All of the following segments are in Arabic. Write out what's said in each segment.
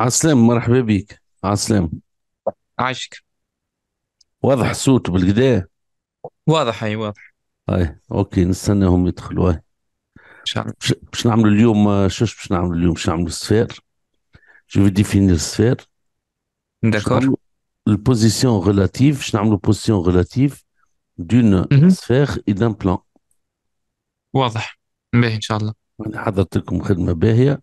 عسلام مرحبا بك عسلام عايشك واضح الصوت بالكدا واضح اي واضح اي اوكي نستناهم يدخلوا اي باش نعملوا اليوم آه، شوش باش نعملوا اليوم باش نعملوا السفير جو في ديفينير السفير داكور البوزيسيون ريلاتيف باش نعملوا بوزيسيون ريلاتيف دون سفير اي دان بلان واضح باهي ان شاء الله حضرت لكم خدمه باهيه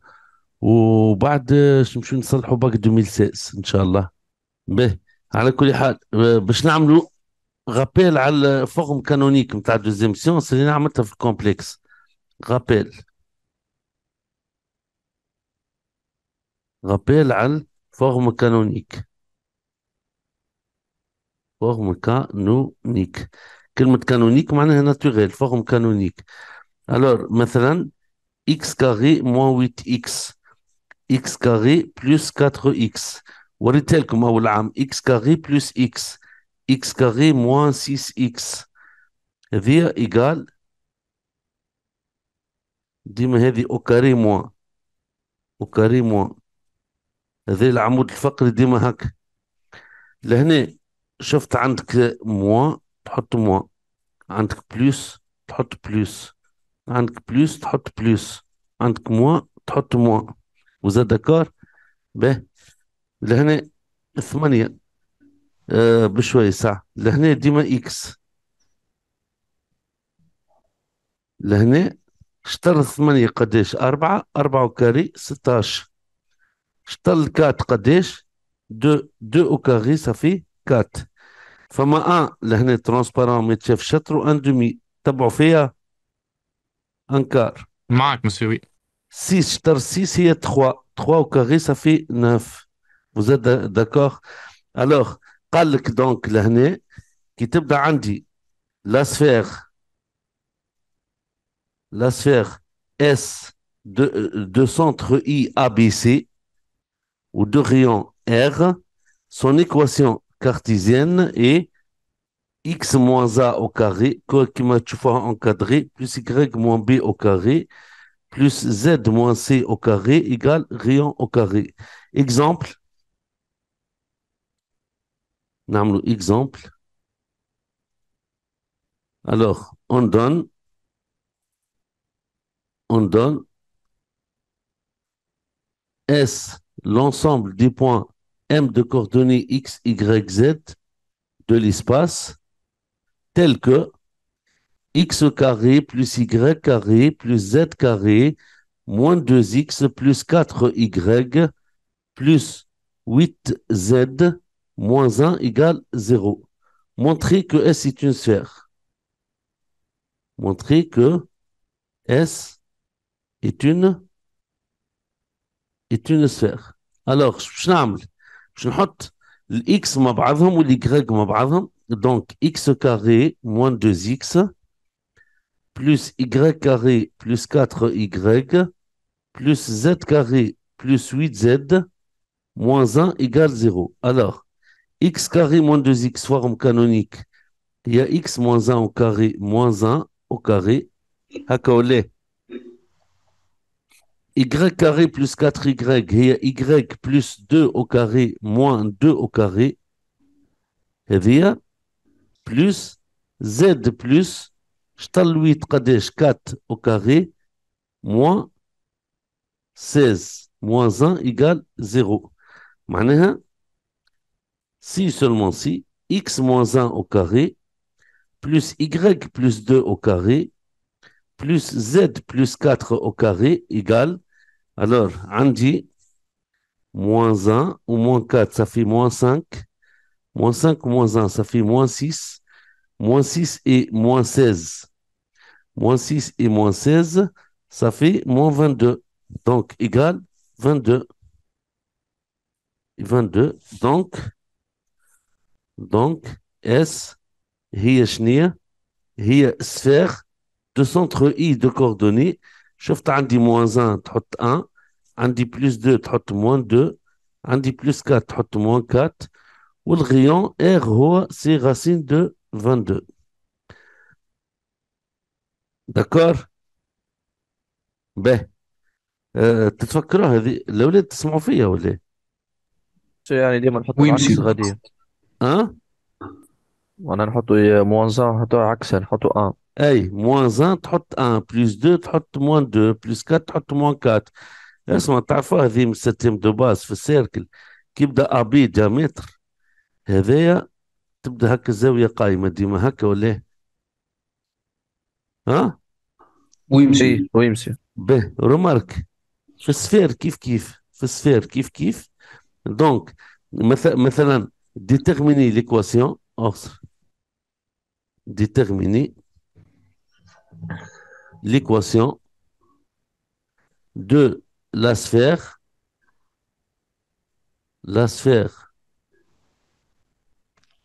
وبعد نمشيو نصلحوا باك 2006 ان شاء الله به على كل حال باش نعملوا غابيل على الفورم كانونيك نتاع دوزيام سيونس اللي نعملتها في الكومبلكس غابيل غابيل على الفورم كانونيك فورم كانونيك كلمة كانونيك معناها ناتوريل فورم كانونيك الور مثلا اكس كاري موان 8 اكس x كاري بلس 4x وريت لكم اول عام x كاري بلس x x كاري موان 6x هذه ايكال ديما هذه او كاري موان او كاري موان هذا العمود الفقري ديما هكا لهنا شفت عندك موان تحط موان عندك بلوس تحط بلوس عندك بلوس تحط بلوس عندك موان تحط موان وزاد دكار به لهنا ثمانية آه بشوية ساعة لهنا ديما إكس لهنا شطر ثمانية قداش أربعة أربعة وكاري ستاش شطر الكات قداش دو دو وكاري صافي كات فما أن لهنا ترونسبارون ما تشافش شطر وأن دومي تبعوا فيها أنكار معك مسيوي 6, je 6, il 3. 3 au carré, ça fait 9. Vous êtes d'accord Alors, calque donc l'année qui te عندي la sphère la sphère S de, centre I ABC ou de rayon R, son équation cartésienne est x moins a au carré, quoi qui m'a encadré, plus y moins b au carré, plus Z moins C au carré égale rayon au carré. Exemple. exemple. Alors, on donne, on donne S, l'ensemble des points M de coordonnées X, Y, Z de l'espace tel que x carré plus y carré plus z carré moins 2x plus 4y plus 8z moins 1 égale 0. Montrer que S est une sphère. Montrer que S est une, est une sphère. Alors, je vais mettre l'x ma ou l'y m'a Donc, x carré moins 2x plus y carré plus 4y plus z carré plus 8z moins 1 égale 0. Alors, x carré moins 2x, forme canonique. Il y a x moins 1 au carré moins 1 au carré. y carré plus 4y. Il y a y plus 2 au carré moins 2 au carré. Et via plus z plus Shtalouit Kadesh 4 au carré moins 16 moins 1 égale 0. si seulement si x moins 1 au carré plus y plus 2 au carré plus z plus 4 au carré égale alors Andy moins 1 ou moins 4 ça fait moins 5 moins 5 moins 1 ça fait moins 6 moins 6 et moins 16 moins 6 et moins 16, ça fait moins 22. Donc, égal 22. 22. Donc, donc, S, هي شنية هي sphère de centre I de coordonnées. شفت عندي moins 1 1 plus 2 تحط moins 2 plus 4 تحط moins 4 le rayon R c'est racine de 22 دكار به أه تتفكروها هذه الاولاد تسمعوا فيا ولا شو يعني ديما نحطوا عكس غادي ها وانا نحطوا إيه، موانزا نحطوها عكسها نحطوا ان اي موان زان تحط ان بلس دو تحط موان دو بلس كات تحط موان كات اسمع تعرفوا هذه من ستيم دو باس في السيركل كي يبدا ابي ديامتر هذايا تبدا هكا الزاويه قايمه ديما هكا ولا Hein? Oui monsieur, oui monsieur. Ben, remarque La sphère kiff kiff sphère, Donc, maintenant déterminer l'équation Or Déterminer l'équation de la sphère la sphère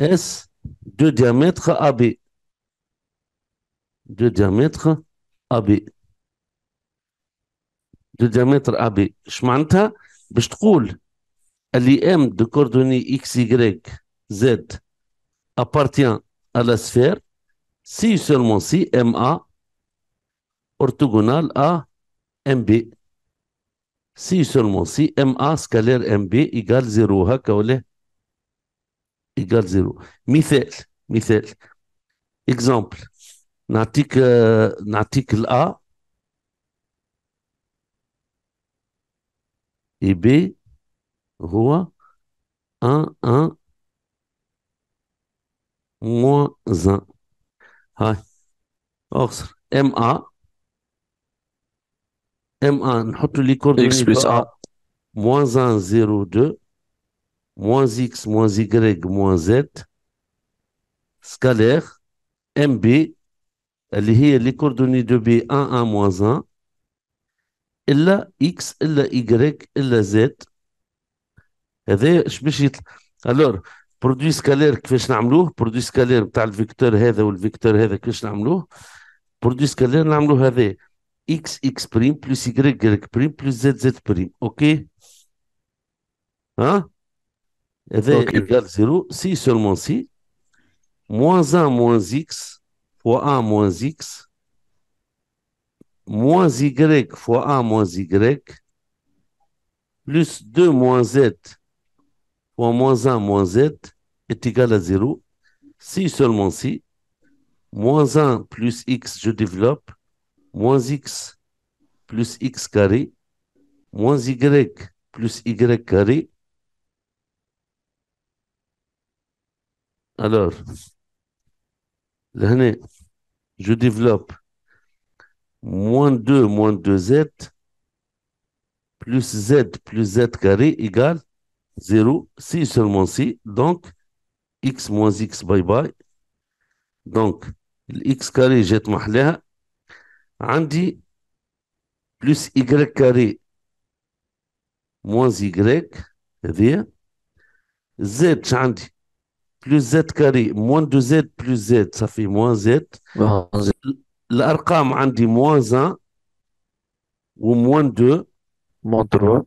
S de diamètre AB. de diamètre AB de diamètre AB اش معناتها باش تقول اللي ام de كوردوني X, Y, Z appartient à la sphère si seulement si MA orthogonale à MB si seulement si MA scalaire MB égale 0 هكا ولا égale 0 مثال مثال exemple Na tique euh, na B, 1 1 1 moins un, ha, ah, hors M A M de plus A moins 1 0 2 moins X moins Y moins Z scalaire mb B les coordonnées de b 1, 1, moins 1. Elle a X, a Y, elle a Z. Et je Alors, produit scalaire, que je Produit scalaire, tu as le vecteur head ou le vecteur que je Produit scalaire, nous avons x prime plus y, y prime plus z, z prime. OK? Hein? Et 0. Si seulement si. Moins 1, moins x fois A moins X moins Y fois A moins Y plus 2 moins Z fois moins 1 moins Z est égal à 0 si seulement si moins 1 plus X je développe moins X plus X carré moins Y plus Y carré alors l'année je développe moins 2 moins 2z plus z plus z carré égale 0 si seulement si. Donc, x moins x, bye bye. Donc, x carré, jette mahla. Andy plus y carré moins y, z, عندي plus z carré moins 2z plus z ça fait moins z L'arcam on euh, dit moins 1 ou hein, moins 2 moins 3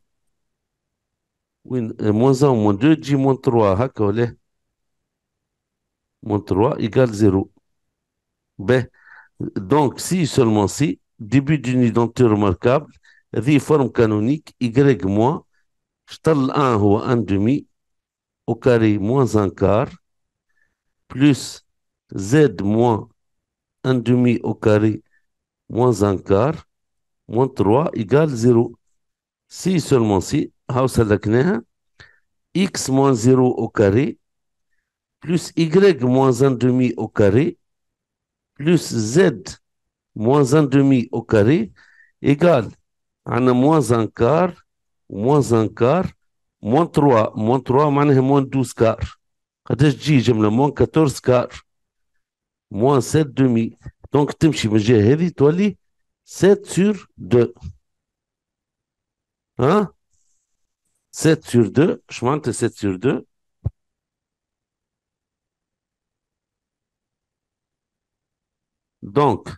moins 1 ou moins 2 dit moins 3 moins 3 égale 0 ben, donc si seulement si début d'une identité remarquable هذه forme canonique y moins je 1 ou 1 demi au carré moins 1 quart plus z moins 1 demi au carré moins 1 quart moins 3 égale 0. Si seulement si, hein? x moins 0 au carré plus y moins 1 demi au carré plus z moins 1 demi au carré égale à moins 1 quart, moins 1 quart, moins 3. Moins 3, moins 12 quarts. هتجي جمله موان 14 كار موان 7 دومي دونك تمشي من الجهه هذه تولي 7 سور 2 ها 7 سور 2 اش معناتها 7 سور 2 دونك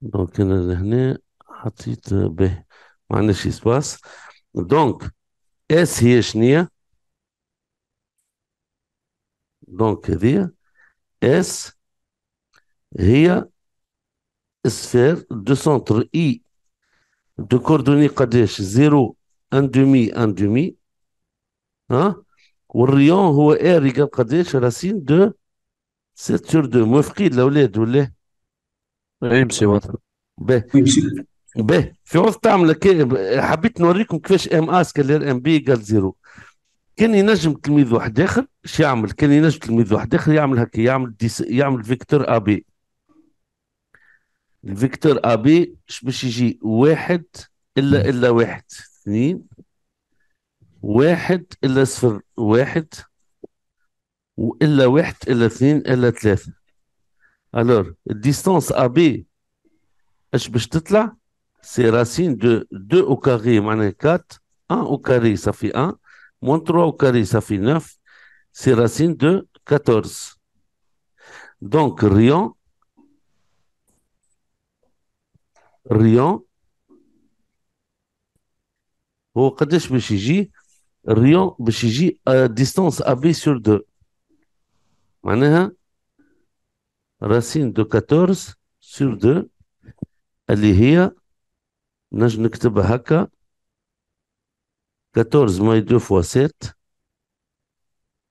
دونك انا لهنا حطيت به ما عندناش اسباس دونك اس هي شنية دونك هذه اس هي سفير دو سونتر اي دو كوردوني قداش زيرو ان دومي ان دومي ها والريون هو ار يقال قداش راسين دو سيت سور دو موافقين الاولاد ولا اي مسي واضح باهي باهي في وسط تعمل حبيت نوريكم كيفاش ام اس قال ام بي قال زيرو كان ينجم تلميذ واحد اخر اش يعمل كان ينجم تلميذ واحد اخر يعمل هكا يعمل ديس يعمل فيكتور ابي الفيكتور ابي باش يجي واحد الا الا واحد اثنين واحد الا صفر واحد والا واحد الا اثنين الا ثلاثه الور الديستانس ابي اش باش تطلع سي راسين دو دو او كاري معناها كات ان او كاري صافي ان 3 au carré ça fait 9, c'est racine de 14. Donc, rien. Rien. Au Kadesh Beshiji, rien Beshiji à distance AB sur 2. Hein? Racine de 14 sur 2. Elle est Je vais 14 ماي 2 فوا 7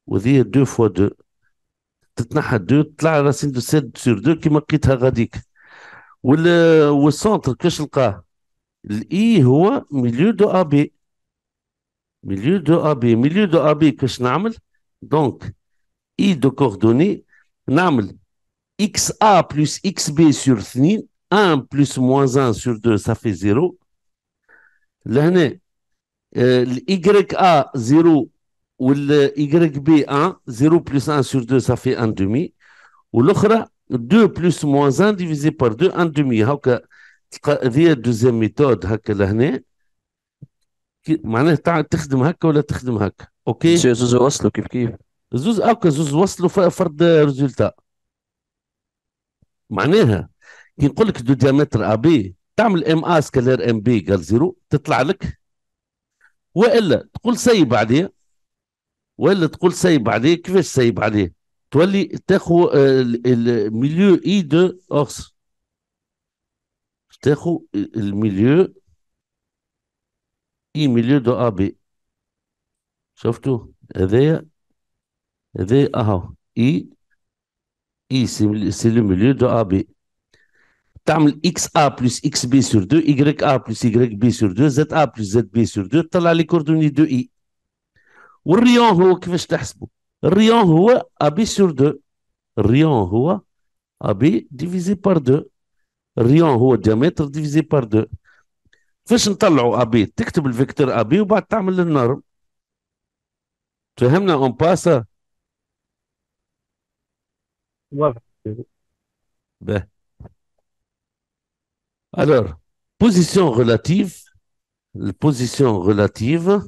وذي 2 فوا 2 تتنحى 2 تطلع راسين دو 7 سور 2 كيما لقيتها غاديك وال والسونتر كاش لقاه الاي e هو ميليو دو ابي ميليو دو ابي ميليو دو ابي كاش نعمل دونك اي دو كوردوني نعمل اكس ا بلس اكس بي سور 2 1 بلس موان 1 سور 2 صافي 0 لهنا الايكغيك ا 0 والايكغيك بي 1 0 بلس 1 سور 2 صافي 1 دومي والاخرى 2 بلس موانز 1 ديفيزي بار 2 1 دومي هاكا تلقى هذه دوزيام ميثود هاكا لهنا معناها تخدم هكا ولا تخدم هكا اوكي زوز وصلوا كيف كيف زوز اوكي زوز وصلوا فرد ريزولتا معناها كي نقول لك دو ديامتر ا بي تعمل ام ا سكالير ام بي قال زيرو تطلع لك والا تقول سيب عليه والا تقول سيب عليه كيفاش سيب عليه تولي تاخو آه، الميليو اي دو اوكس تاخو الميليو اي ميليو دو ا بي شفتوا هذايا هذايا اهو اي اي سي لو ميليو دو ا بي تعمل اكس ا بلس اكس بي سور 2 يغريك ا بلس يغريك بي سور 2 زد ا بلس زد بي سور 2 تطلع لي كوردوني دو اي والريون هو كيفاش تحسبه الريون هو ا بي سور 2 الريون هو ا بي ديفيزي بار 2 الريون هو ديامتر ديفيزي بار 2 فاش نطلعوا ا بي تكتب الفيكتور ا بي وبعد تعمل النرم فهمنا اون باسا واضح به Alors, position relative, position relative,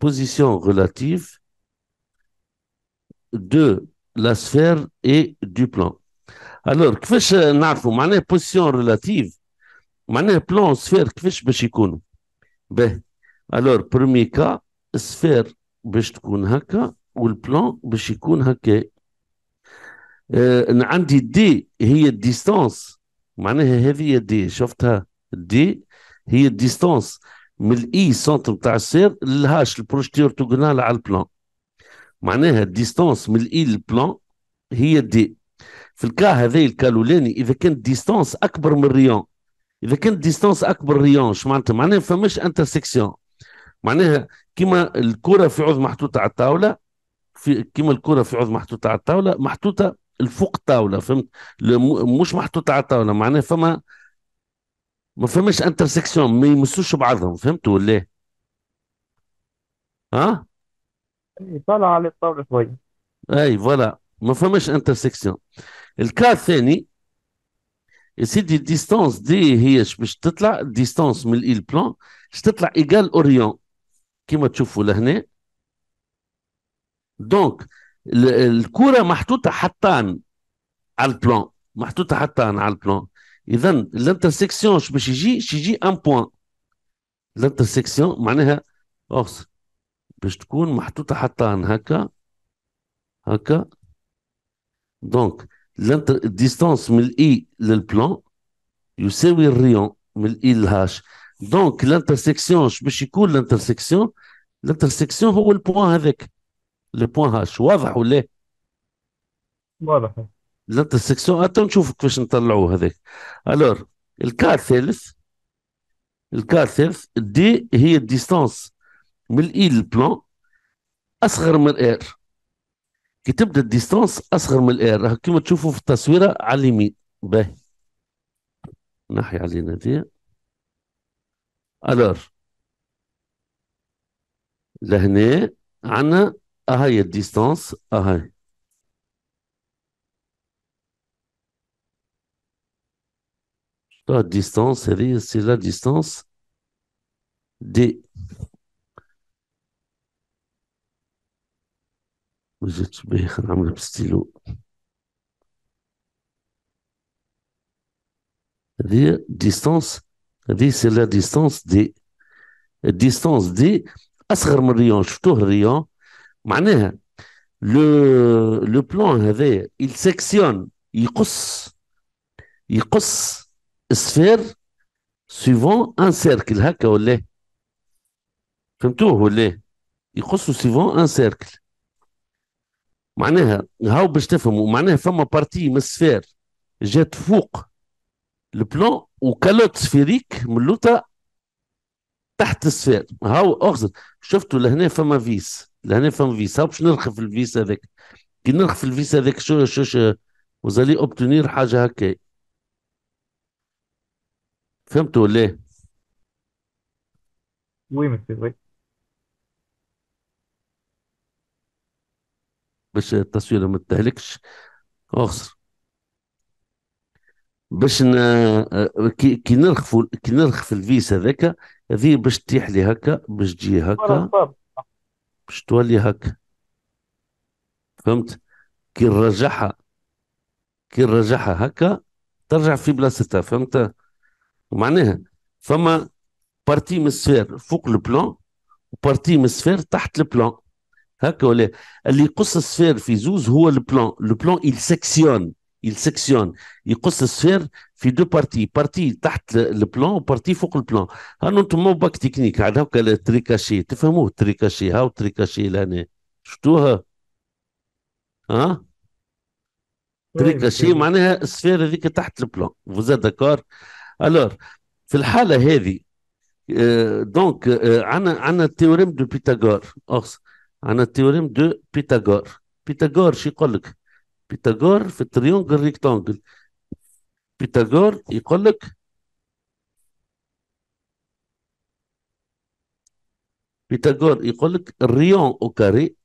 position relative de la sphère et du plan. Alors, qu'est-ce que nous avons position relative, mané plan, sphère, qu'est-ce que ben, alors, premier cas, sphère, qu'est-ce que ou le plan, qu'est-ce آه، انا عندي دي هي الديستانس معناها هذه دي شفتها دي هي الديستانس من الاي سنتر نتاع السير للهاش البروجيتي اورتوغونال على البلان معناها الديستانس من الاي e للبلان هي دي في الكا هذا الكالولاني اذا كانت ديستانس اكبر من الريون اذا كانت ديستانس اكبر اش معناتها معناها فماش انترسيكسيون معناها كيما الكره في عوض محطوطه على الطاوله في كيما الكره في عوض محطوطه على الطاوله محطوطه الفوق الطاوله فهمت مش محطوط على الطاوله معناه فما ما فماش انترسكسيون ما يمسوش بعضهم فهمتوا ولا إيه؟ ها إيه، طالع على الطاوله شوي اي فوالا ما فماش انترسكسيون الكا الثاني يا سيدي الديستانس دي هي باش تطلع الديستانس من الايل بلان باش تطلع ايجال اوريون كيما تشوفوا لهنا دونك الكره محطوطه حتان على البلان محطوطه حتان على البلان اذا الانترسيكسيون باش يجي يجي ان بوان الانترسيكسيون معناها اوس باش تكون محطوطه حتان هكا هكا دونك ديستانس من الاي للبلان يساوي الريون من الاي للهاش دونك الانترسيكسيون باش يكون الانترسيكسيون الانترسيكسيون هو البوان هذاك بوان هاش واضح نعم. ولا ايه واضح الانترسيكسيون طيب، حتى نشوف كيفاش نطلعوه هذاك الور الكار الثالث الكار الثالث دي هي الديستانس من الاي للبلان اصغر من الار كي تبدا الديستانس اصغر من الار كيما تشوفوا في التصويره على اليمين باهي نحي علينا دي الور لهنا عندنا Ah, il distance. Ah, La distance, c'est la distance D. Vous êtes le stylo. C'est-à-dire distance, c'est la distance des Distance des من معناها لو لو بلان هذايا يسكسيون يقص يقص سفير سيفون ان سيركل هكا ولا فهمتوه ولا يقص سيفون ان سيركل معناها هاو باش تفهموا معناها فما بارتي من السفير جات فوق البلون وكالوت سفيريك ملوطه تحت السفير هاو اخزر شفتوا لهنا فما فيس لا نفهم فيسا باش نرخف الفيسا هذاك كي نرخف الفيسا هذاك شو شو شو وزالي اوبتونير حاجه هكا فهمت ولا وي وي باش التصويره ما تتهلكش اخسر باش ن... كي كي نرخفوا كي نرخف الفيس هذاك هذه باش تيح لي هكا باش تجي هكا باش تولي هكا فهمت كي نرجعها كي نرجعها هكا ترجع في بلاصتها فهمت معناها فما بارتي من السفير فوق البلان وبارتي من السفير تحت البلان هكا ولا اللي يقص السفير في زوز هو البلان البلان يل سكسيون يل سكسيون يقص السفير في دو بارتي بارتي تحت البلان وبارتي فوق البلان هانو نتمو باك تكنيك على هكا تريكاشي تفهموه تريكاشي هاو تريكاشي لهنا شفتوها ها تريكاشي معناها السفير هذيك تحت البلان فوزا داكور الور في الحاله هذه دونك عندنا عندنا التيوريم دو بيتاغور اخس عندنا التيوريم دو بيتاغور بيتاغور شو يقول لك بيتاغور في التريونجل ريكتانجل بيتاغور يقول لك بيتاغور يقول لك الريون او كاري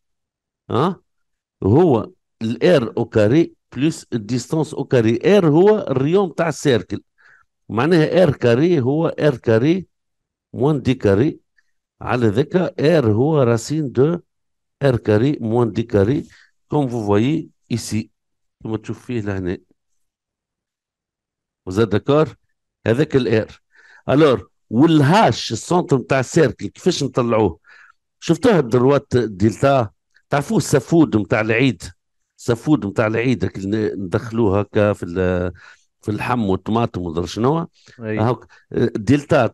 ها هو الار او كاري بلس الديستانس او كاري ار هو الريون تاع السيركل معناها ار كاري هو ار كاري موان دي كاري على ذكا ار هو راسين دو ار كاري موان دي كاري كوم فو فويي ايسي كما تشوف فيه لهنا وزاد دكار هذاك الار الور والهاش السنتر نتاع السيركل كيفاش نطلعوه شفتوها الدروات دلتا تعرفوه السفود نتاع العيد سفود نتاع العيد ندخلوه هكا في في اللحم والطماطم ومدري شنو هاك دلتا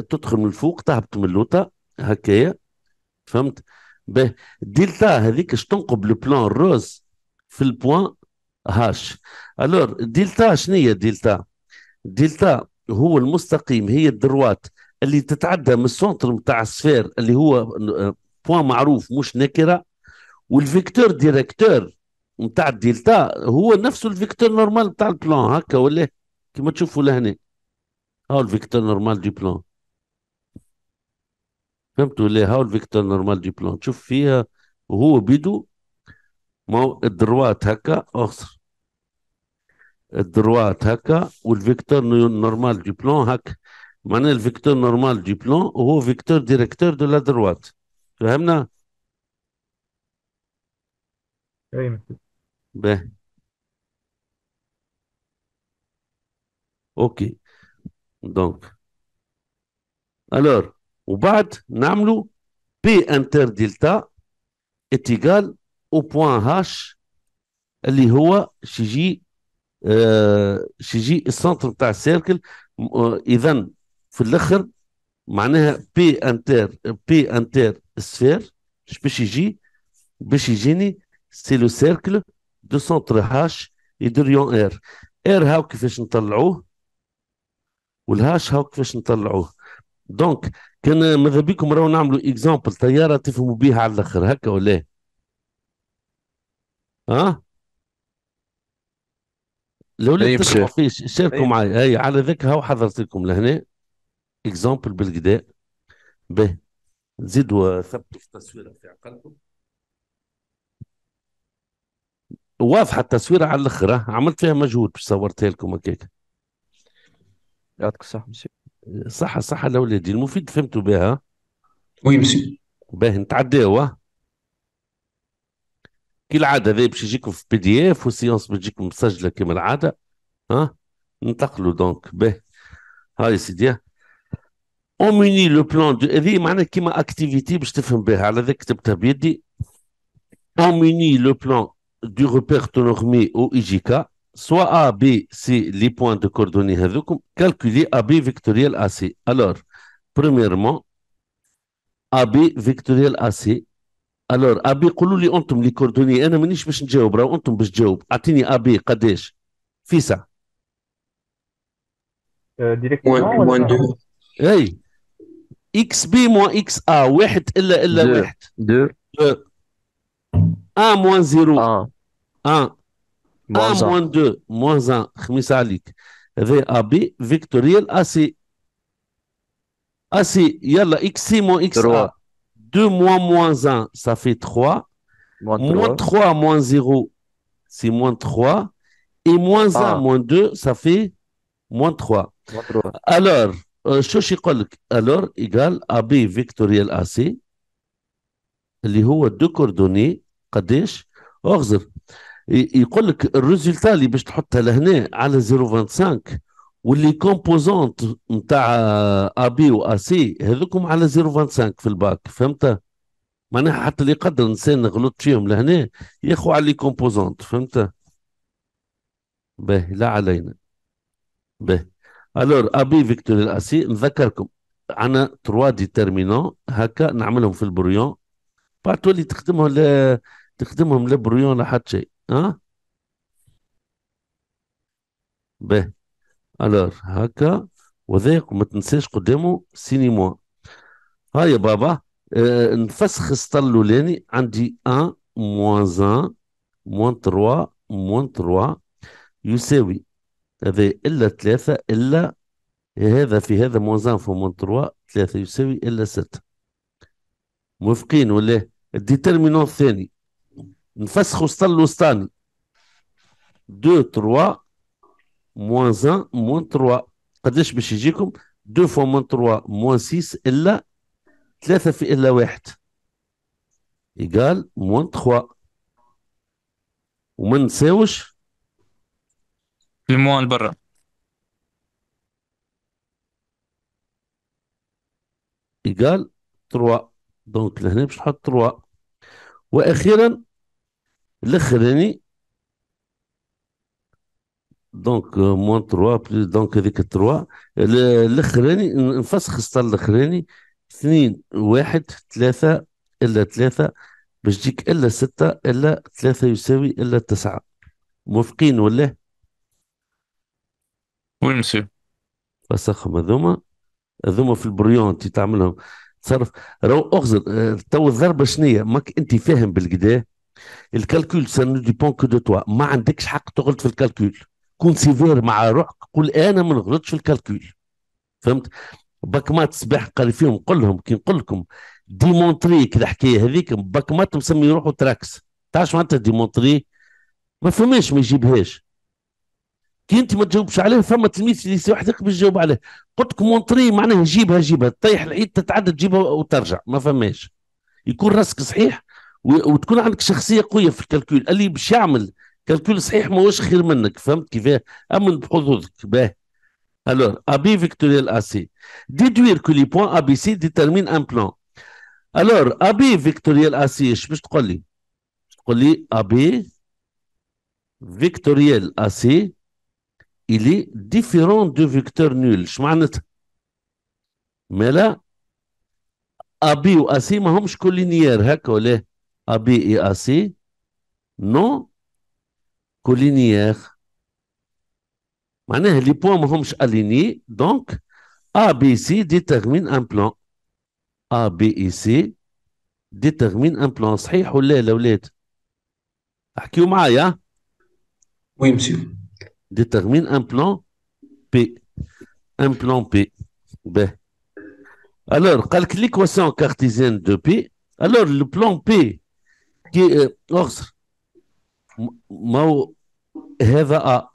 تدخل من الفوق تهبط من اللوطه هكايا فهمت به دلتا هذيك تنقب البلان روز في البوان هاش الور دلتا شنو هي دلتا دلتا هو المستقيم هي الدروات اللي تتعدى من السونتر نتاع السفير اللي هو بوان آه، معروف مش نكره والفيكتور ديريكتور نتاع الدلتا هو نفسه الفيكتور نورمال نتاع البلان هكا ولا إيه؟ كما تشوفوا لهنا هاو الفيكتور نورمال دي بلان فهمتوا ليه هاو الفيكتور نورمال دي بلان تشوف فيها وهو بيدو ما الدروات هكا اخسر الدروات هكا والفيكتور نورمال دي بلون هكا معناها الفيكتور نورمال دي بلون وهو فيكتور ديريكتور دو لا دروات فهمنا؟ اي باهي اوكي دونك الور وبعد نعملو بي انتر دلتا اتيكال او بوان هاش اللي هو شي جي آه، شي يجي السنتر تاع السيركل اذا في الاخر معناها بي انتر بي انتر سفير باش يجي باش يجيني سي لو سيركل دو سنتر هاش يدريون ار ار هاو كيفاش نطلعوه والهاش هاو كيفاش نطلعوه دونك كان ماذا بيكم راهو نعملوا اكزامبل طياره تفهموا بيها على الاخر هكا ولا إيه؟ ها أه؟ لو لا طيب فيه شاركوا طيب. معي هاي على ذكر هاو حضرت لكم لهنا اكزامبل بالكدا به زيدوا ثبتوا في التصويره في عقلكم واضحه التصويره على الاخر عملت فيها مجهود باش صورتها لكم هكاك يعطيك الصحه مسيو صحه صحه لاولادي المفيد فهمتوا بها وي مسيو باه نتعداو كالعاده هذا باش يجيكم في بي دي اف والسيونس بتجيكم مسجله كما العاده ها ننتقلوا دونك به هاي سيدي اوميني لو بلان دو هذه معناها كيما اكتيفيتي باش تفهم بها على ذاك كتبتها بيدي اوميني لو بلان دو روبير تونورمي او اي جي كا سوا ا بي سي لي بوان دو كوردوني هذوكم كالكولي ا بي فيكتوريال ا سي الور بريميرمون ا بي فيكتوريال ا سي الور ابي قولوا لي انتم لي كوردوني انا مانيش باش نجاوب راهو انتم باش تجاوب اعطيني ابي قداش فيسا آه، ديريكتومون اي اكس بي موان اكس ا واحد الا الا واحد دو ا موان زيرو ا ان موان دو موان زان خميس عليك في ا بي فيكتوريال ا سي ا سي يلا اكس سي موان اكس ا 2 moins moins 1, ça fait 3. 3, moins, 0, c'est moins 3. Et moins 1, ah. moins 2, ça fait moins 3. Alors, euh, alors, égal AB vectoriel AC, il est a deux coordonnées, Et il y a le résultat, il y a 0,25. واللي كومبوزونت نتاع ا ا واسي هذوكم على 0.25 في الباك فهمت معناها حتى اللي يقدر انسان غلط فيهم لهنا ياخو على لي كومبوزونت فهمت باهي لا علينا باهي الور فيكتور ا سي نذكركم عنا تروا ديترمينون هكا نعملهم في البريون بعد تولي تخدمهم ل تخدمهم لا لحد لا حتى شيء ها أه؟ باهي الور هكا وذاك وما تنساش قدامه سينيموا ها يا بابا آه نفسخ السطر الاولاني عندي 1 موان 1 موان 3 موان 3 يساوي هذا الا 3 الا هذا في هذا موان 1 في موان 3 3 يساوي الا 6 موافقين ولا الديترمينون الثاني نفسخ السطر الوسطاني 2 3 موان 1 موان 3 قداش باش يجيكم 2 فوا موان 3 موان 6 الا 3 في الا 1 ايكال موان 3 وما نساوش الموان برا ايكال 3 دونك لهنا باش نحط 3 واخيرا الاخراني دونك موان 3 دونك هذيك 3 الاخراني نفسخ السطر الاخراني اثنين واحد ثلاثة إلا ثلاثة باش تجيك إلا ستة إلا ثلاثة يساوي إلا تسعة موافقين ولا؟ وي مسيو فسخهم هذوما هذوما في انت تعملهم تصرف راهو اغزر آه، تو الضربه شنية ماك انت فاهم بالكدا الكالكول سان نو ديبون كو دو توا ما عندكش حق تغلط في الكالكول كون سيفير مع روحك قل انا ما نغلطش في الكالكول فهمت باك مات صباح قال فيهم قل لهم كي نقول لكم ديمونتري كي الحكايه هذيك باك مات مسمي روحه تراكس تعرف معناتها ديمونتري ما فماش ما يجيبهاش كي انت ما تجاوبش عليه فما تلميذ وحدك باش تجاوب عليه قلت لك مونتري معناها جيبها جيبها تطيح العيد تتعدى تجيبها وترجع ما فماش يكون راسك صحيح وتكون عندك شخصيه قويه في الكالكول اللي باش يعمل كالكول صحيح ما هوش خير منك فهمت كيفاه امن بحظوظك باه الور ابي فيكتوريال اسي ديدوير كو لي بوان ابي سي ديترمين ان بلان الور ابي فيكتوريال اسي اش باش تقول لي تقول لي ابي فيكتوريال اسي الي ديفيرون دو فيكتور نول اش معناتها مالا ابي واسي ما همش كولينيير هكا ولا ابي اي اسي نو collinaire. Les points sont alignés, donc A, B, C détermine un plan. A, B C déterminent un plan. Ça y est, Vous ça, Akiumaya, Oui, monsieur. Détermine un plan P. Un plan P. B. Alors, calcule l'équation cartésienne de P. Alors, le plan P qui est. Euh, ما هو هذا أ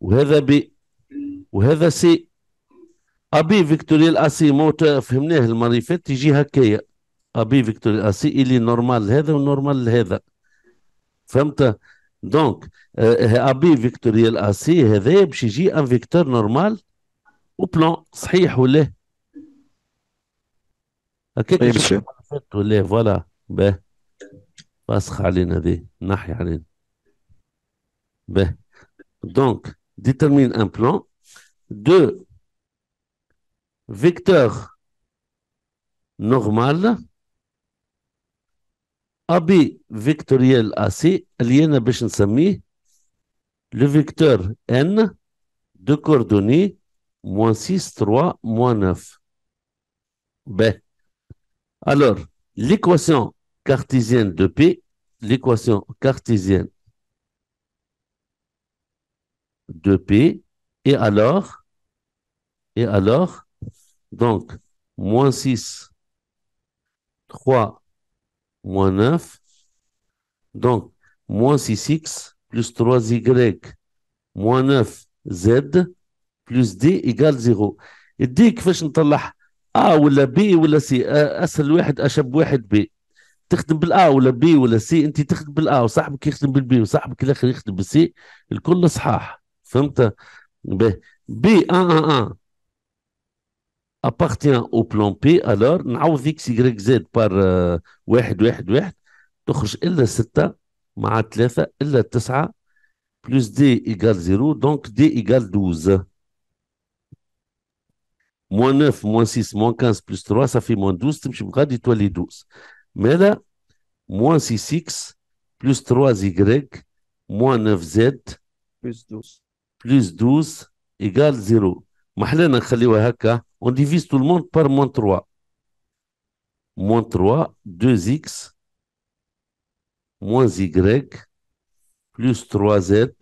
وهذا بي وهذا سي أبي فيكتوريال أسي موت فهمناه المريفات اللي تجي هكايا أبي فيكتوريال أسي اللي نورمال هذا ونورمال هذا فهمت دونك آه، أبي فيكتوريال أسي هذا باش يجي أن فيكتور نورمال وبلون صحيح ولا هكاك طيب، ولا فوالا باه فاسخ علينا ذي نحي علينا Ben, donc, détermine un plan. de vecteur normal AB vectoriel AC lié à le vecteur N de coordonnées moins 6, 3, moins 9. B. Ben, alors, l'équation cartésienne de P, l'équation cartésienne de P. Et alors, et alors, donc, moins 6, 3, moins 9. Donc, moins 6x plus 3y moins 9z plus d égale 0. Et dès que A ou la B ou la C, بي ولا سي اسهل A اشب واحد B. تخدم بالا ولا بي ولا سي انت تخدم بالا وصاحبك يخدم بالبي وصاحبك الاخر يخدم بالسي الكل صحاح B111 ben, appartient au plan P alors نعوض x y z par 1, 1, 1 تخرج 7 6 مع 3 إلا 9 plus D égale 0 donc D égale 12 moins 9 moins 6 moins 15 plus 3 ça fait moins 12 peux pas d'étoile 12 mais là, moins 6x plus 3y moins 9z plus 12 plus 12 égale 0. On divise tout le monde par moins 3. Moins 3, 2x, moins y, plus 3z,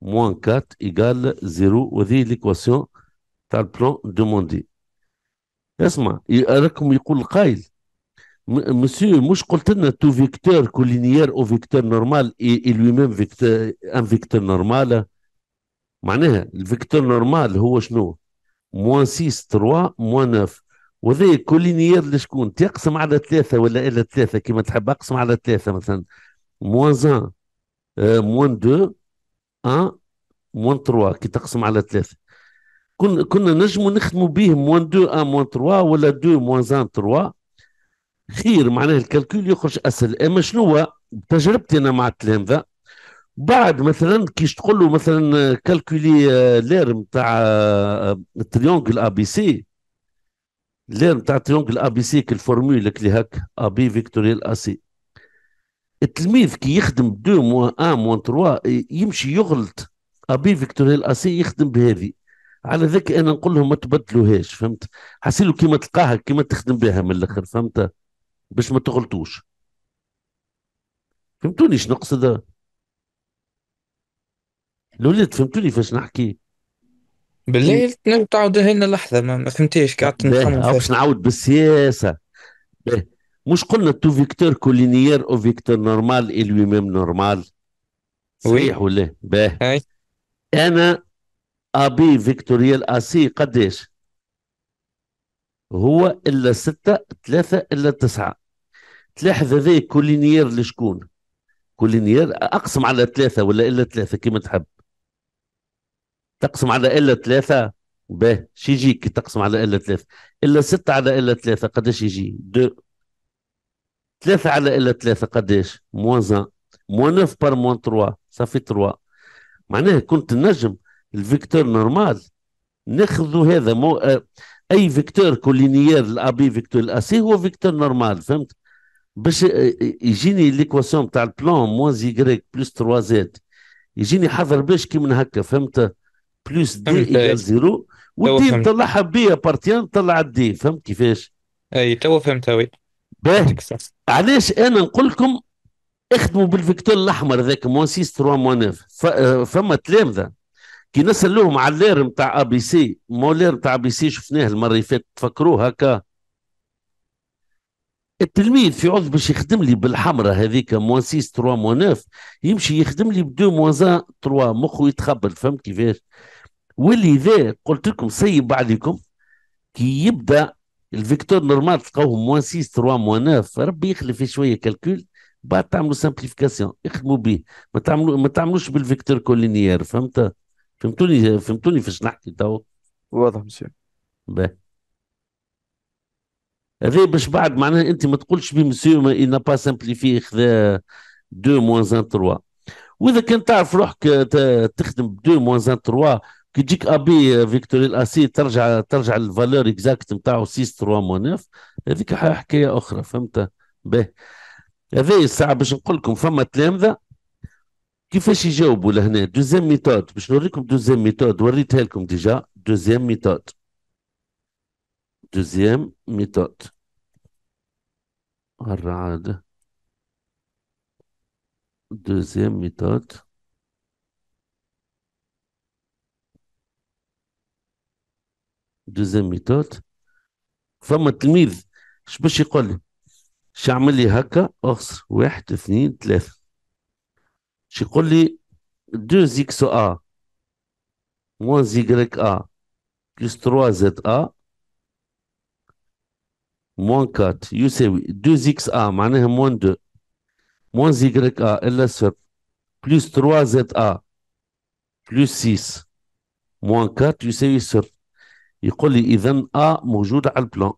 moins 4 égale 0. وهذه l'équation le plan demandé. راكم يقول القايل Monsieur, moi je que tout vecteur collinéaire au vecteur normal et, lui-même un vecteur normal. معناها الفيكتور نورمال هو شنو موان 6 3 موان 9 وذا كولينيير لشكون تقسم على ثلاثة ولا إلا ثلاثة كما تحب أقسم على ثلاثة مثلا موان زان آه، موان دو أن موان تروا كي تقسم على ثلاثة كنا كنا نجمو نخدمو به موان دو أن موان تروا ولا دو موان زان تروا خير معناها الكالكول يخرج أسهل أما شنو هو بتجربتي أنا مع التلامذة بعد مثلا كيش تقول له مثلا كالكولي لير نتاع تريونجل ا بي سي لير نتاع تريونجل ا بي سي كالفورمول كلي هاك ا بي فيكتوريال ا سي التلميذ كي يخدم دو موا ان موا تروا يمشي يغلط ا بي فيكتوريال ا سي يخدم بهذه على ذاك انا نقول لهم ما تبدلوهاش فهمت حاسيلو كيما تلقاها كيما تخدم بها من الاخر فهمت باش ما تغلطوش فهمتوني شنو نقصد الولاد فهمتوني فاش نحكي بالليل تنجم تعاود هنا لحظه ما, فهمتيش قعدت نخمم باش نعاود بالسياسه مش قلنا تو فيكتور كولينيير او فيكتور نورمال اي لوي ميم نورمال صحيح ولا باهي انا ابي فيكتوريال اسي قداش هو الا ستة ثلاثة الا تسعة تلاحظ هذا كولينيير لشكون كولينيير اقسم على ثلاثة ولا الا ثلاثة كما تحب تقسم على الا ثلاثه باه شي يجيك تقسم على الا ثلاثه الا سته على الا ثلاثه قداش يجي دو ثلاثه على الا ثلاثه قداش موان زان موان نوف بار موان تروا صافي تروا معناها كنت نجم الفيكتور نورمال ناخذ هذا مو اي فيكتور كولينيير الابي فيكتور الاسي هو فيكتور نورمال فهمت باش يجيني ليكواسيون تاع البلان موان زي غريك بلس 3 زد يجيني حظر باش كي من هكا فهمت بلوس دي ايكال زيرو والدي نطلعها بي ابارتيان نطلع الدي فهمت كيفاش؟ اي تو فهمت وي باهي علاش انا نقول لكم اخدموا بالفيكتور الاحمر ذاك موان 6 3 موان 9 فما تلامذه كي نسال على اللير نتاع ا بي سي مو اللير نتاع ا بي سي شفناه المره اللي فاتت تفكروه هكا التلميذ في عوض باش يخدم لي بالحمراء هذيك موان 6 3 موان 9 يمشي يخدم لي بدو موان 3 مخه يتخبل فهمت كيفاش ولذا قلت لكم سيب عليكم كي يبدا الفيكتور نورمال تلقاوه موان 6 3 موان 9 ربي يخلف شويه كالكول بعد تعملوا سامبليفيكاسيون اخدموا به ما تعملوا ما تعملوش بالفيكتور كولينيير فهمت فهمتوني فهمتوني فاش نحكي تو واضح مسيو باهي هذا باش بعد معناها انت ما تقولش به مسيو ما اي با سامبليفي خذا 2 موان 3 واذا كان تعرف روحك تخدم ب 2 موان 3 كي تجيك ابي فيكتوري الاسي ترجع ترجع الفالور اكزاكت نتاعو 6 3 9 هذيك حكايه اخرى فهمت به هذايا الساعه باش نقول لكم فما تلامذه كيفاش يجاوبوا لهنا دوزيام ميثود باش نوريكم دوزيام ميثود وريتها لكم ديجا دوزيام ميثود دوزيام ميثود الرعاده دوزيام ميثود دوزيام ميثود فما تلميذ اش باش يقول لي اش لي هكا اخسر واحد اثنين ثلاثة اش يقول لي دو زيكس ا موان زيكريك ا بلس تروا زد ا موان كات يساوي دو زيكس ا معناها موان دو موان زيكريك ا الا سر بلس تروا زد ا بلس سيس موان كات يساوي سر يقول لي اذا ا موجود على البلان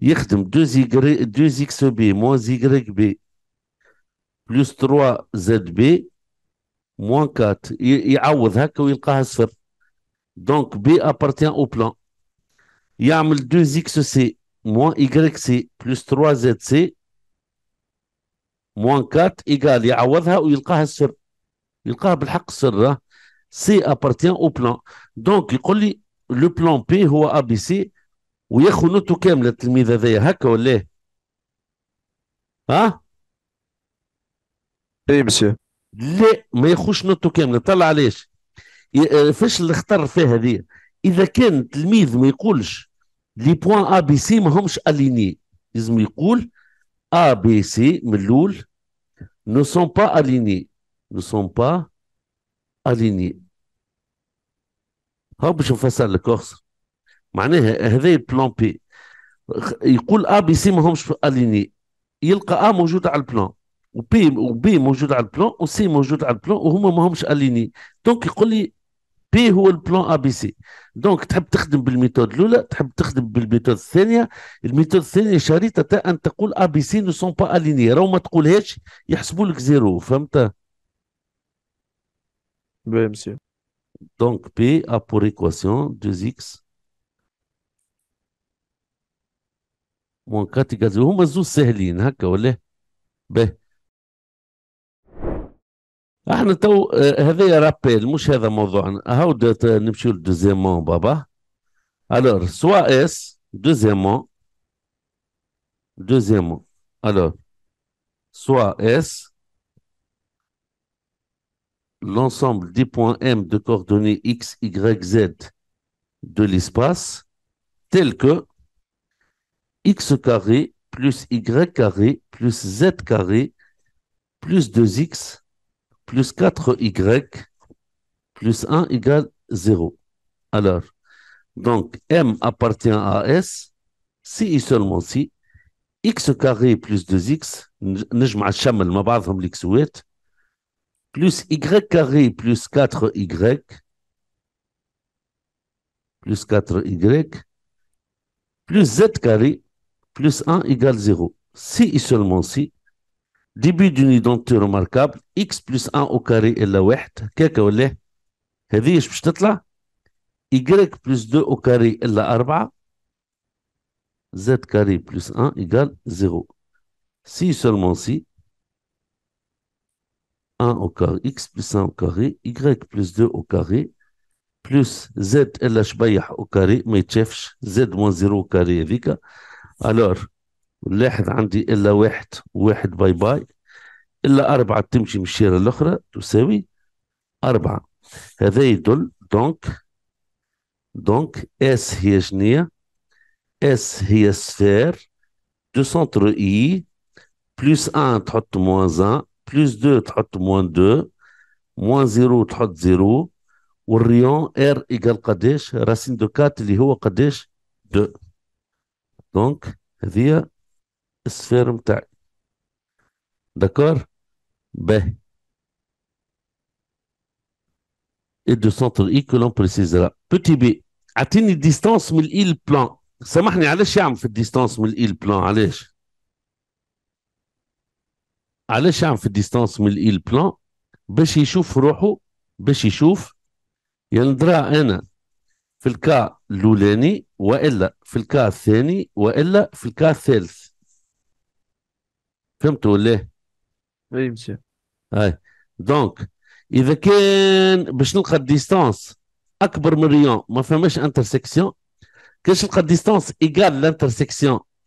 يخدم 2 زيغري 2 اكس بي موان زيغريك بي بلس 3 زد بي موان 4 يعوض هكا ويلقاها صفر دونك بي ابارتيان او بلان يعمل 2 اكس سي موان y سي بلس 3 زد سي موان 4 ايكال يعوضها ويلقاها صفر يلقاها بالحق صفر سي ابارتيان او بلان دونك يقول لي لو بلان بي هو ا بي سي وياخذ نوتو كامله التلميذ هذايا هكا ولا إيه؟ ها؟ اي مسيو لا ما ياخذش نوتو كامله طلع علاش؟ آه، فاش اللي اختار فيها هذه اذا كان التلميذ ما يقولش لي بوان ا بي سي ماهمش اليني لازم يقول ا بي سي من الاول نو سون با اليني نو سون با اليني ها باش نفسر لك اخسر معناها هذا البلان بي يقول ا بي سي ماهمش اليني يلقى ا موجود على البلان وبي وبي موجود على البلان وسي موجود على البلان وهما ماهمش اليني دونك يقول لي بي هو البلان ا بي سي دونك تحب تخدم بالميثود الاولى تحب تخدم بالميثود الثانيه الميثود الثانيه شريطه ان تقول ا بي سي نو سون با اليني راهو ما تقولهاش يحسبوا لك زيرو فهمت؟ بي مسيو Donc, P a pour équation 2x moins 4 vous هما الزوز سهلين هكا ولا احنا تو رابيل مش هذا هاو deuxième Alors, بابا S, Alors, soit S, l'ensemble des points M de coordonnées X, Y, Z de l'espace tel que X carré plus Y carré plus Z carré plus 2X plus 4Y plus 1 égale 0. Alors, donc M appartient à S si et seulement si X carré plus 2X, نجمع jamais ما l'X ou كسويت plus y carré plus 4y plus 4y plus z carré plus 1 égale 0. Si et seulement si, début d'une identité remarquable, x plus 1 au carré est la wahd, quest y plus 2 au carré est la 4 z carré plus 1 égale 0. Si et seulement si, 1 au carré, x plus 1 au carré, y plus 2 au carré, بلس زد الا شبيح او كاري ما يتشافش زد موان زيرو كاري هذيك الور لاحظ عندي الا واحد واحد باي باي الا اربعه تمشي من الشيره الاخرى تساوي اربعه هذا يدل دونك دونك اس هي جنيه اس هي سفير دو سونتر اي بلس ان تحط موان زان plus 2, tu moins 2, moins 0, tu 0, le rayon R égale Kadesh, racine de 4, y est Kadesh 2. Donc, via sphère D'accord B. Et de centre I que l'on précisera. Petit B. A-t-il une distance, mais il plan Ça m'a rien à distance, mais il plan, allez علاش عم في الديستانس من الايل بلان باش يشوف روحه باش يشوف يندرى انا في الكا الاولاني والا في الكا الثاني والا في الكا الثالث فهمت ولا اي مسيو اي دونك اذا كان باش نلقى الديستانس اكبر من ريون ما فماش انترسيكسيون كاش نلقى الديستانس ايكال لانترسيكسيون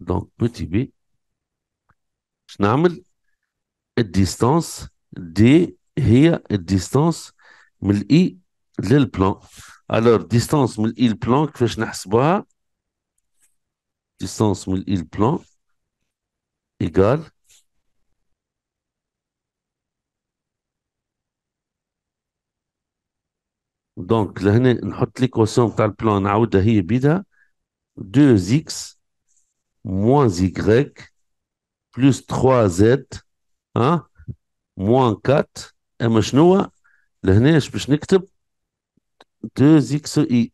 دونك بوتي بي باش نعمل الديستانس دي هي الديستانس من الاي للبلان الوغ ديستانس من الاي للبلان كيفاش نحسبوها ديستانس من الاي للبلان ايكال دونك لهنا نحط ليكواسيون تاع البلان نعاودها هي بيدها 2 اكس moins Y, plus 3Z ها موان 4 اما شنو لهنا اش باش نكتب 2 x اي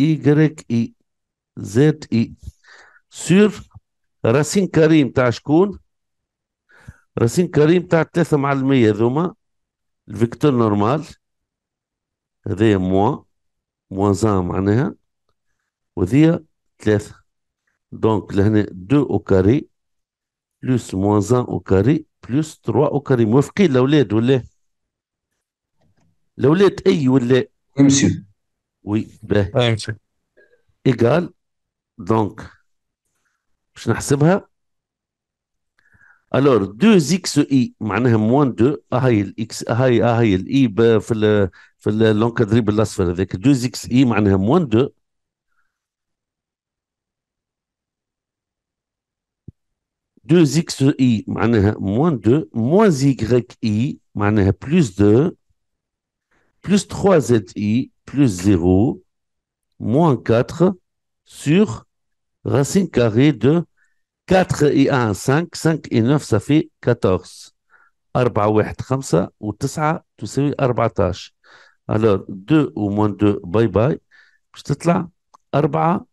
y اي زد اي سير راسين كريم تاع شكون راسين كريم تاع 3 مع المية هذوما الفيكتور نورمال هذايا موان موان زان معناها وذي ثلاثة دونك لهنا 2 او كاري بلس موانز 1 او كاري بلس 3 او كاري موافقين الاولاد ولا الاولاد اي ولا امسي وي باه امسي ايكال دونك باش نحسبها الور 2 اكس اي معناها موان 2 هاي الاكس هاي هاي الاي في في لونكادري بالاسفل هذاك 2 اكس اي معناها موان 2 2xi moins 2 moins yi plus 2 plus 3zi plus 0 moins 4 sur racine carrée de 4 et 1, 5, 5 et 9, ça fait 14. 4, 1, 5 et 9, tout ça 14. Alors, 2 ou moins 2, bye bye. Je te 4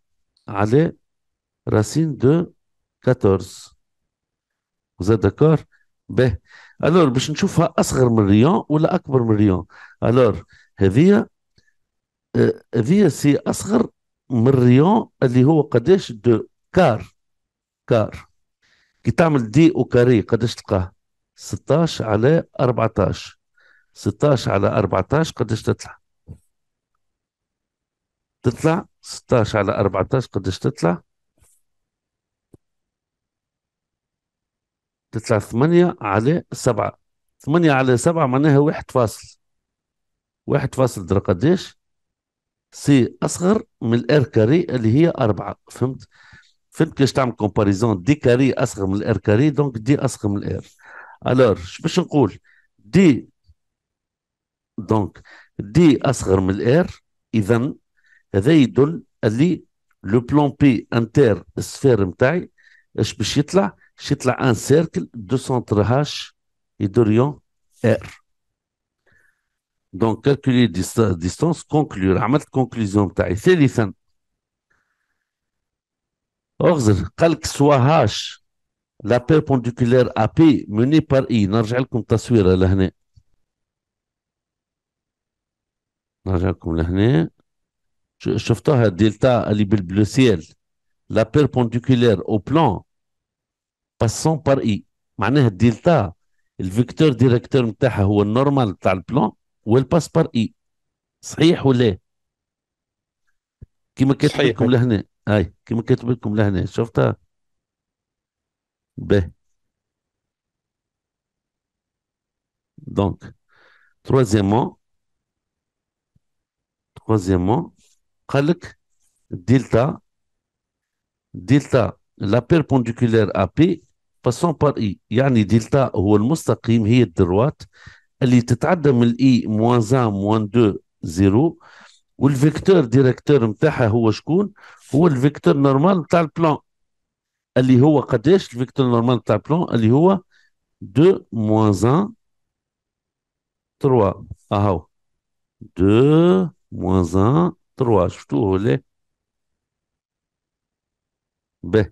racine de 14. زاد داكور به الور باش نشوفها اصغر من ريون ولا اكبر من ريون الور هذه آه، هذه سي اصغر من ريون اللي هو قداش دو كار كار كي تعمل دي او كاري قداش تلقاه 16 على 14 16 على 14 قداش تطلع تطلع 16 على 14 قداش تطلع تطلع 8 على 7 8 على 7 معناها واحد فاصل واحد فاصل درا قداش سي اصغر من الار كاري اللي هي 4 فهمت فهمت كيفاش تعمل كومباريزون دي كاري اصغر من الار كاري دونك دي اصغر من الار الور باش نقول دي دونك دي اصغر من الار اذا هذا يدل اللي لو بلون بي انتير السفير نتاعي اش باش يطلع c'est là, un cercle, de centre H et d'orient R. Donc, calculer distance, conclure, ramener la conclusion. Quel que soit H, la perpendiculaire à P menée par I. Je suis là, je suis là, je Je je delta باسون بار اي معناها الدلتا الفيكتور ديريكتور نتاعها هو النورمال تاع البلان والباس بار اي صحيح ولا كيما كاتب لكم لهنا هاي كيما كاتب لكم لهنا شفتها به دونك troisièmement troisièmement قال لك الدلتا دلتا لا بيربونديكولير ا بي باسون بار اي يعني دلتا هو المستقيم هي الدروات اللي تتعدى من الاي موان زان موان دو زيرو والفيكتور ديريكتور نتاعها هو شكون هو الفيكتور نورمال نتاع البلان اللي هو قداش الفيكتور نورمال نتاع البلان اللي هو دو موان زان تروا اهو دو موان زان تروا شفتوه ولا به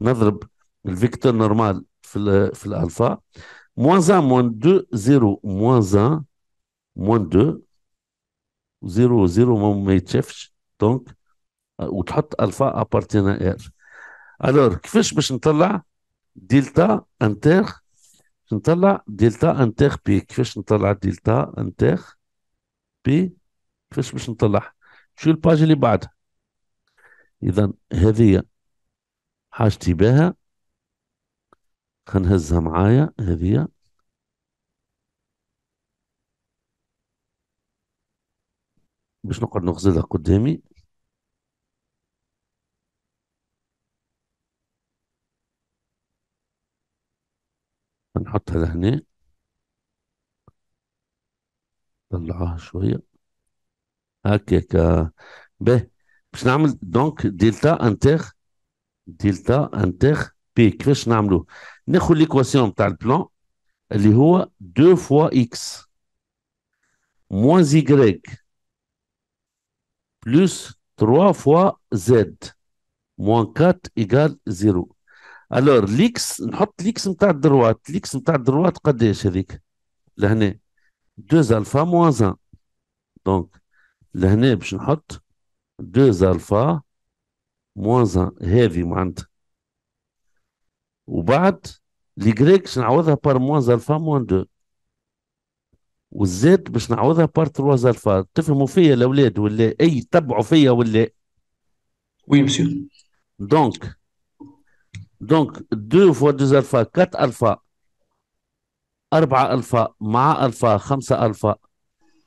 نضرب الفيكتور نورمال في الـ في الالفا موان 1 موان 2 0 موان 1 موان 2 0 0 ما يتشافش دونك euh, وتحط الفا ابارتينا ار الوغ كيفاش باش نطلع دلتا انتر باش نطلع دلتا انتر بي كيفاش نطلع دلتا انتر بي كيفاش باش نطلع شو الباج اللي بعدها اذا هذه حاجتي بها خنهزها معايا هذه باش نقعد نغزلها قدامي نحطها لهنا طلعها شوية هكاك به باش نعمل دونك دلتا انتيغ دلتا انتر بي كيفاش نعملوه ناخذ ليكواسيون تاع البلان اللي هو 2 فوا اكس موان يغريك بلس 3 فوا زد موان 4 ايكال 0 الور ليكس نحط ليكس نتاع الدروات ليكس نتاع الدروات قداش هذيك لهنا 2 الفا موان 1 دونك لهنا باش نحط 2 الفا موانزا هذه معناتها وبعد لي غريك باش نعوضها بار موانزا الفا موان دو والزاد باش نعوضها بار تروازا الفا تفهموا فيا الاولاد ولا اي تبعوا فيا ولا وي مسيو دونك دونك دو فوا دوز الفا كات الفا أربعة ألفا مع ألفا خمسة ألفا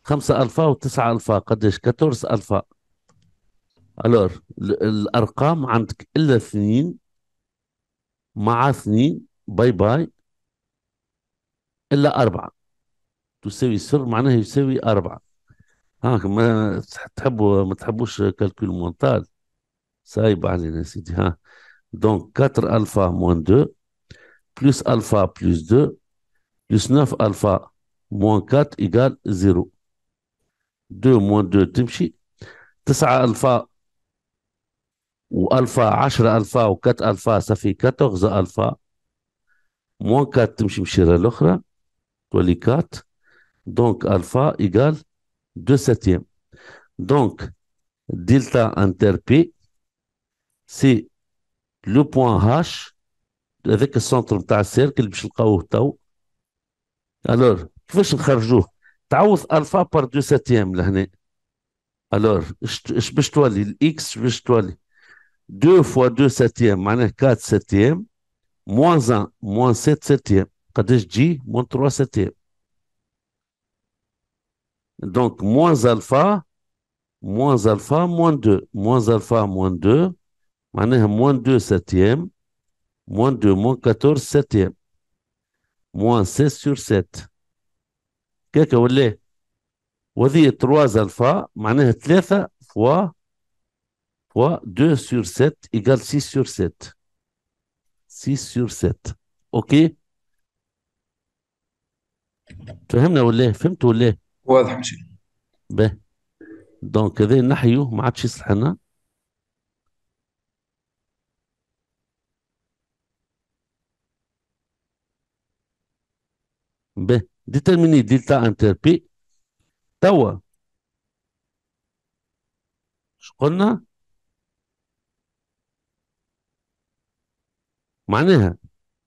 خمسة ألفا وتسعة ألفا قداش كاتورس ألفا الور الارقام عندك الا اثنين مع اثنين باي باي الا اربعه تساوي صفر معناها يساوي اربعه هاك ما تحبوا ما تحبوش كالكول مونتال صايب علينا سيدي ها دونك 4 الفا موان 2 بلس الفا بلس 2 بلس 9 الفا موان 4 ايكال 0 2 موان 2 تمشي 9 الفا والفا الفا وكات الفا صافي 14 الفا موان كات تمشي مشيره الاخرى تولي كات دونك الفا ايكال دو سيتيام دونك دلتا انتر بي سي لو بوان هاش هذاك السونتر نتاع السيركل باش نلقاوه تو الور كيفاش نخرجوه تعوض الفا بار دو سيتيام لهنا الور اش باش تولي الاكس باش تولي 2 fois 2 septième, معناه 4 septième, moins 1, moins 7 septième. je dis, moins 3 septième. Donc, moins alpha, moins alpha, moins 2. Moins alpha, moins 2. moins 2 septième, moins 2, moins 14 septième. Moins 6 sur 7. vous Vous dites 3 alpha. 3 fois. fois 2 sur 7 égale 6 sur 7. 6 sur 7. OK فهمنا ولا إيه؟ فهمت ولا إيه؟ واضح ماشي باهي دونك هذا نحيوه ما عادش يصلح لنا ب ديترميني دلتا انتر بي توا شو قلنا؟ معناها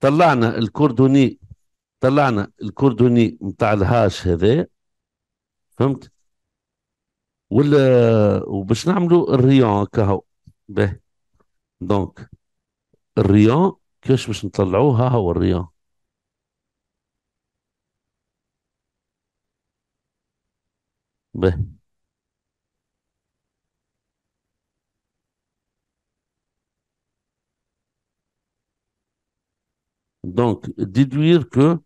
طلعنا الكوردوني طلعنا الكوردوني نتاع الهاش هذا فهمت ولا وباش نعملوا الريون كهو به دونك الريون كيفاش باش نطلعوه ها هو الريون به Donc, déduire que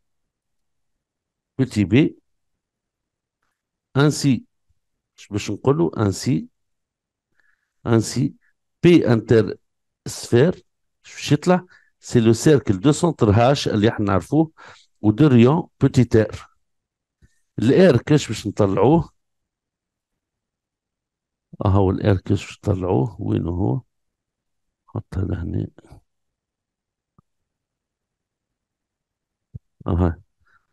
petit b, ainsi, باش نقولوا ainsi, ainsi, P intersphère, باش يطلع, c'est le cercle de centre H اللي احنا نعرفوه ودو rayon petit r. الار كاش باش نطلعوه اهو الار كاش باش نطلعوه وين هو حطها لهنا اها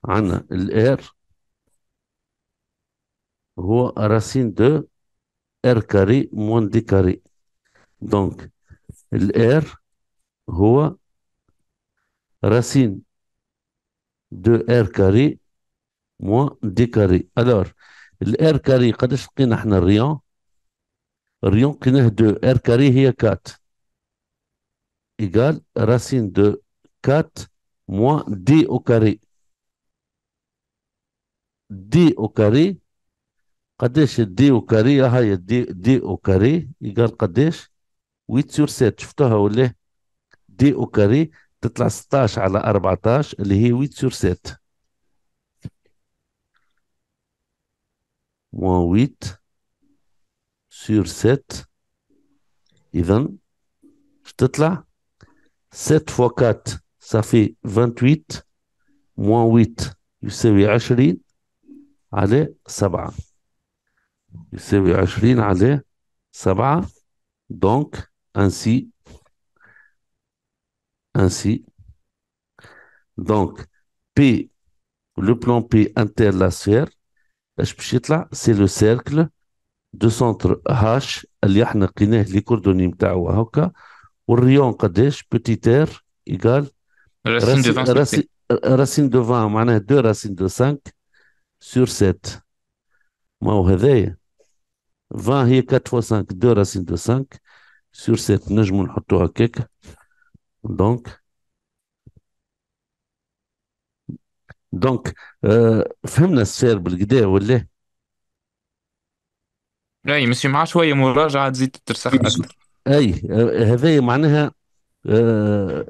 عندنا الار هو راسين دو ار كاري موان دي كاري دونك الار هو راسين دو ار كاري موان دي كاري الور الار كاري قداش لقينا احنا الريون الريون لقيناه دو ار كاري هي كات ايكال راسين دو كات moins d au carré دي او كاري قداش دي او كاري راها هي دي دي او كاري يقال قداش 8 سور 7 شفتوها ولا دي او كاري تطلع 16 على 14 اللي هي 8 سور 7 موان 8 سور 7 اذا تطلع 7 فوا 4 ça fait 28 moins 8 يساوي 20 على 7 يساوي 20 على 7 donc ainsi ainsi donc P le plan P intègre la sphère c'est le cercle de centre H اللي احنا لقيناه لي كوردوني نتاعو هكا والريون قداش بوتيت ار ايكال راسين دو فان racine, racine de معناها دو راسين دو سانك سور سات ما هو هذايا فان هي 4 فوا 5 دو راسين دو 5 سور سات نجمو نحطوها هكاك دونك دونك فهمنا السير بالكدا ولا اي مسي مع شويه مراجعه تزيد ترسخ اكثر اي هذايا معناها آه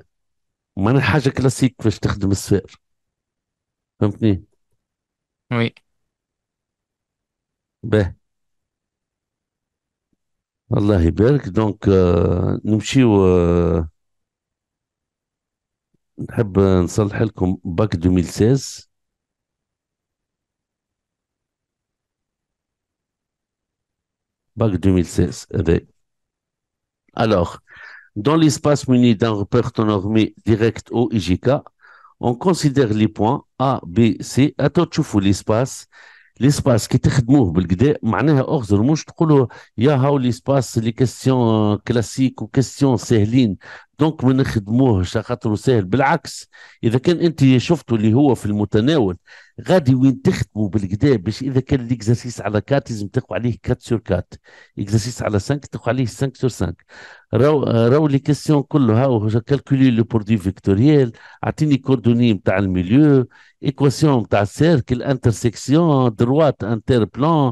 ماني حاجه كلاسيك باش تخدم السفير فهمتني وي باهي الله يبارك دونك آه نمشيو آه، نحب نصلح لكم باك 2016 باك 2016 هذا الوغ Dans l'espace muni d'un repère normé direct au IGK, on considère les points A, B, C. À toi, tu l'espace. L'espace qui est très bon, c'est l'espace, les questions euh, classiques ou questions, c'est دونك ما نخدموهش خاطر ساهل بالعكس اذا كان انت شفتوا اللي هو في المتناول غادي وين تخدموا بالكدا باش اذا كان ليكزرسيس على كات لازم تقوى عليه 4 سور 4 اكزرسيس على 5 تقوى عليه 5 سور 5 راو راو لي كيسيون كلها كالكولي لو برودوي فيكتوريال اعطيني كوردوني نتاع الميليو ايكواسيون نتاع السيركل انترسيكسيون دروات انتر بلان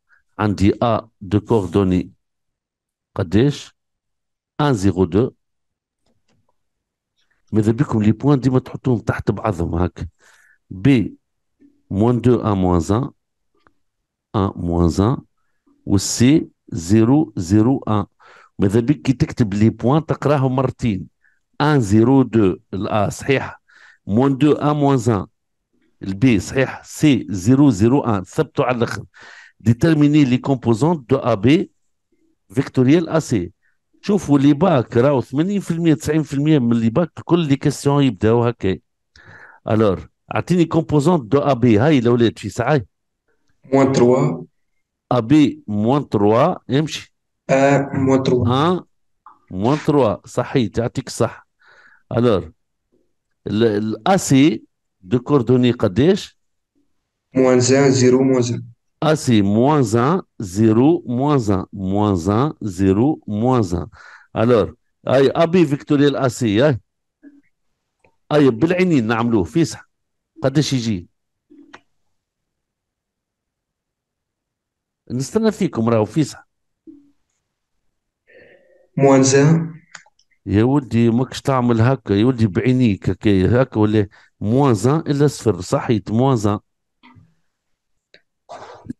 عندي A دو كوردوني قداش ان زيرو دو ماذا بكم لي بوان ديما تحطوهم تحت بعضهم هاك B دو 2 موان moins 1 موان moins 1 C 0 0 1 ماذا بك كي تكتب لي بوان تقراهم مرتين 1 0 2 الأ صحيح موان 2 ان موان 1 البي صحيح سي زيرو زيرو ان ثبتوا على الآخر déterminer les composantes de AB vectoriel AC شوفوا لي باك راهو 80% 90% من لي باك كل لي يبداو هكا 3 ا بي موان 3 امشي ا 3 اه 3 صحيت يعطيك صح Alors, الاسي de كوردوني قداش moins 1 0 moins A, ah, c'est moins 1, 0, moins 1, moins 1, 0, moins 1. Alors, هاي ابي فيكتوريال ا سي هاي هاي بالعينين نعملوه فيسع ce يجي نستنى فيكم راهو فيسع موان زان يا ولدي ماكش تعمل هكا يا ولدي بعينيك هكا ولا موانزا الا صفر صحيت موانزا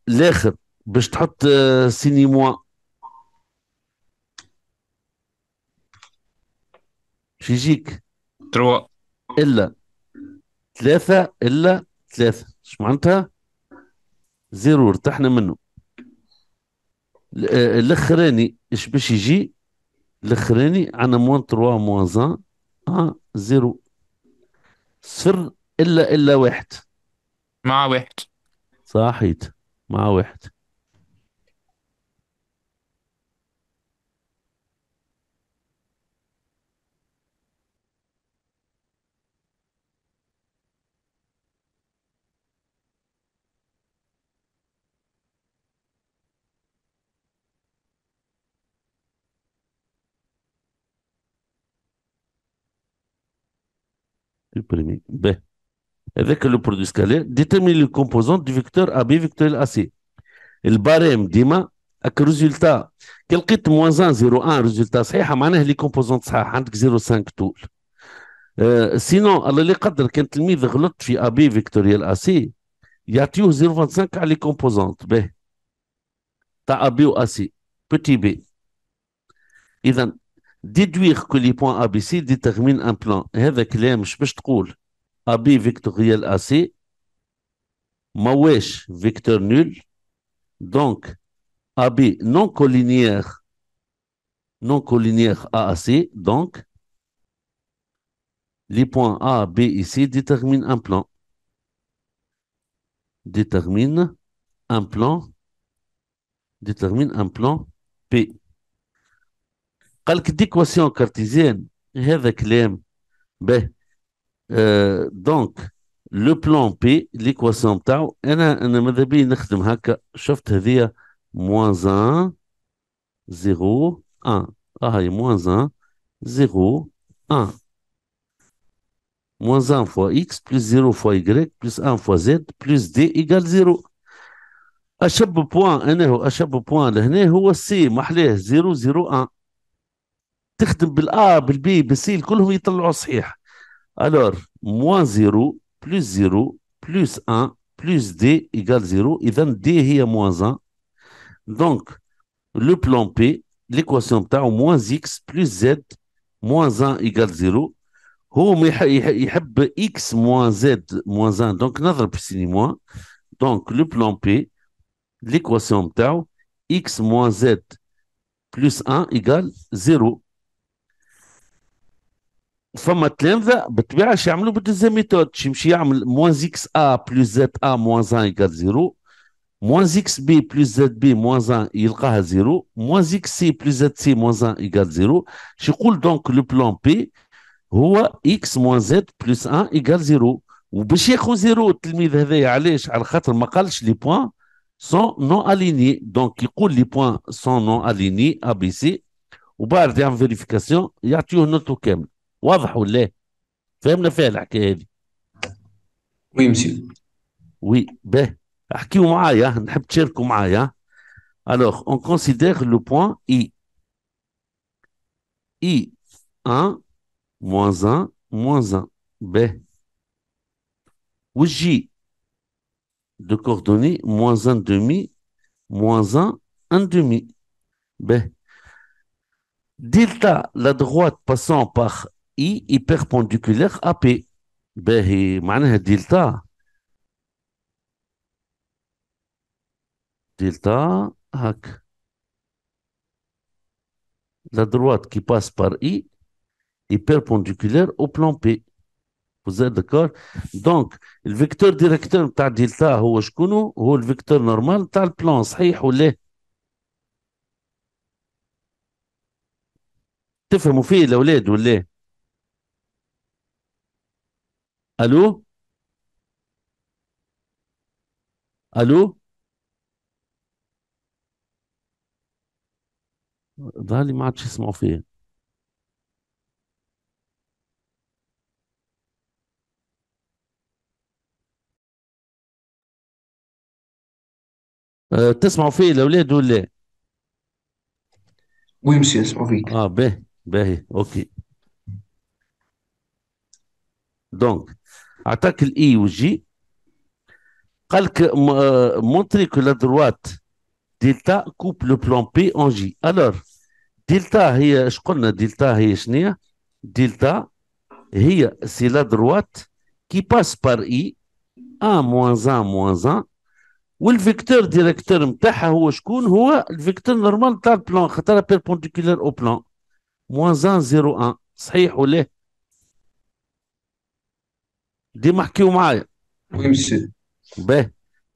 الاخر باش تحط آه، سيني موا يجيك تروا الا ثلاثة الا ثلاثة اش معناتها زيرو ارتحنا منه آه، الاخراني اش باش يجي الاخراني عندنا موان تروا موان زان اه زيرو صفر الا الا واحد مع واحد صحيت مع واحد البريمي ب avec le produit scalaire, détermine les composantes du vecteur AB vectoriel AC. Le barème d'IMA, avec le résultat, qui est moins 1, 0, 1, résultat, c'est les composantes, c'est 0,5 tout. Sinon, quand le mythe est fi AB vectoriel AC, il y a toujours 0,25 à les composantes. B. Ta AB ou AC. Petit B. Et déduire que les points ABC déterminent un plan. Et avec les M, je peux te dire. AB vectoriel AC. Mawesh, vecteur nul. Donc, AB non collinéaire, non collinéaire AAC. Donc, les points A, B ici déterminent un plan. Détermine un plan. Détermine un plan P. quelques équations cartésiennes كارتيزيان هذا كلام دونك لو بلان بي ليكواسيون نتاعو انا انا ماذا بي نخدم هكا شفت هذيا موان زان زيرو ان هاي موان زان زيرو ان موان زان فوا اكس بلس زيرو فوا يغريك بلس ان فوا زد بلس دي ايكال زيرو اشب بوان انا هو اشب بوان لهنا هو سي محلاه زيرو زيرو ان تخدم بالا بالبي بالسي كلهم يطلعوا صحيح Alors, moins 0, plus 0, plus 1, plus D égale 0. Et donc, D est moins 1. Donc, le plan P, l'équation tau, moins X plus Z, moins 1 égale 0. y a X moins Z moins 1. Donc, plus ni moins. Donc, le plan P, l'équation tau, X moins Z plus 1 égale 0. Femme à t'lèm, ben tu viens à méthode. Ch'y a m'lèm moins x a plus z a moins 1 égale 0. Moins x b plus z b moins 1 égale 0. Moins x c plus z c moins 1 égale 0. Je a m'lèm donc le plan p. Ou x moins z plus 1 égale 0. Ou b'chèk ou 0, t'lèm m'lèm y a lèm à Les points sont non alignés. Donc, il y les points sont non alignés. ABC. B, C. Ou b'lèm vérification. Y a tu un autre kem. Oui, monsieur. Oui, b. Oui, Alors, on considère le point I. I, 1, moins 1, moins 1. B. Ou J, de coordonnées, moins 1 demi, moins 1, 1 demi. B. Delta, la droite passant par اي اي بيربونديكولير ا بي باهي معناها دلتا دلتا هاك لا دروات كي باس بار اي اي بيربونديكولير او بلان بي Vous êtes d'accord Donc, le vecteur directeur le vecteur هو de هو الفيكتور نورمال vrai البلان صحيح ولا fais mon فيه الاولاد ولا الو الو ظهرلي ما عادش يسمعوا فيا أه، تسمعوا فيه الاولاد ولا ويمشي يسمعوا فيك اه باهي باهي اوكي دونك عطاك الاي والجي قال لك آه، مونتري كو لا دروات دلتا كوب لو بلان بي اون جي الور دلتا هي اش قلنا دلتا هي شنيا دلتا هي سي لا دروات كي باس بار اي ان موانز ان موانز ان والفيكتور ديريكتور نتاعها هو شكون هو الفيكتور نورمال تاع البلان خاطر بيربونديكولير او بلان موانز ان زيرو ان صحيح ولا ديما احكيو معايا وي مسيو باهي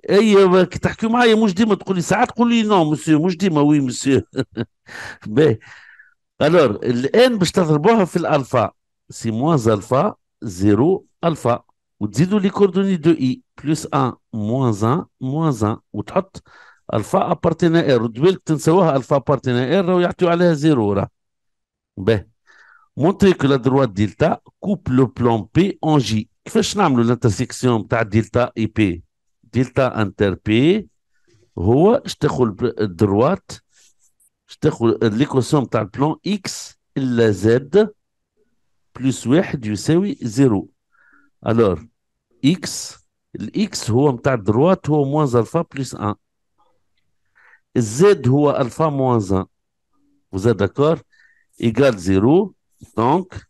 اي كي تحكيو معايا مش ديما تقول لي ساعات تقول لي نو مسيو مش ديما وي مسيو باهي الور الان باش تضربوها في الالفا سي موانز الفا زيرو الفا وتزيدوا لي كوردوني دو اي بلوس ان موانز ان موانز ان وتحط الفا ابارتينا اير ودبالك تنساوها الفا ابارتينا راهو يعطيو عليها زيرو راه باهي montrer كو لا دروات دلتا كوب لو بلون بي اون جي كيفاش نعملوا الانترسيكسيون تاع دلتا اي بي دلتا انتر بي هو تاخذ الدروات تاخذ ليكوسيون تاع البلون اكس الا زد بلس واحد يساوي زيرو الور اكس الاكس هو نتاع الدروات هو موانز الفا بلس ان الزد هو الفا موانز ان vous داكور d'accord زيرو دونك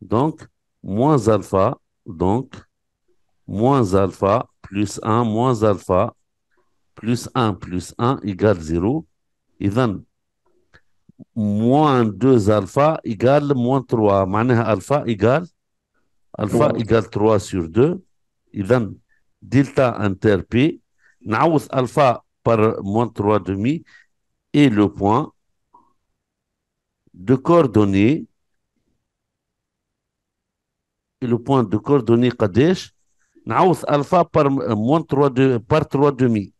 دونك moins alpha, donc moins alpha plus 1 moins alpha plus 1 plus 1 égale 0. donne moins 2 alpha égale moins 3 Maintenant, alpha égale alpha égale 3 sur 2 donc, delta inter P alpha par moins 3 demi et le point de coordonnées le point de coordonnées Kadesh, nous avons alpha par 3 euh, de, par 3 il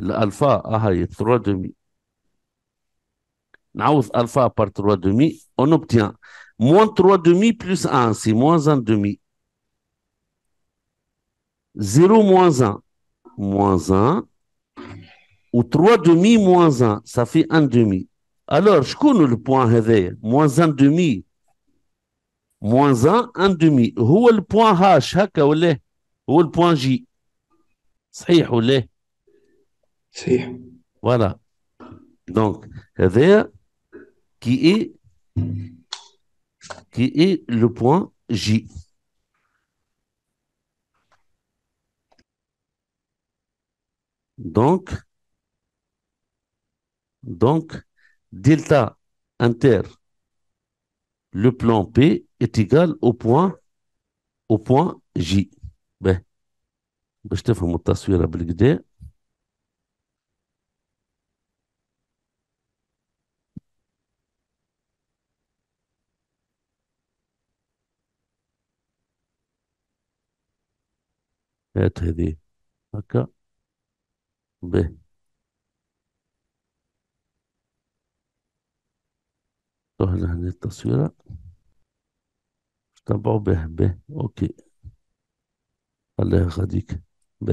الالفا alpha 3 nous avons alpha par 3 demi, on obtient moins 3 demi plus 1 c'est moins 1 demi 0 moins 1 moins 1 ou 3 demi moins 1 ça fait 1 demi alors je connais le point moins 1 demi moins 1, 1 demi. Où est le point H Où est le point J C'est où C'est. Voilà. Donc, there, qui est le point J. Donc, donc, delta inter le plan P est égal au point au point J به باش تفهموا التصويره بالكدا هات هذي هكا به تهنا هنا التصويره D'abord B, ben, B, ben, ok. Allez, radic, B.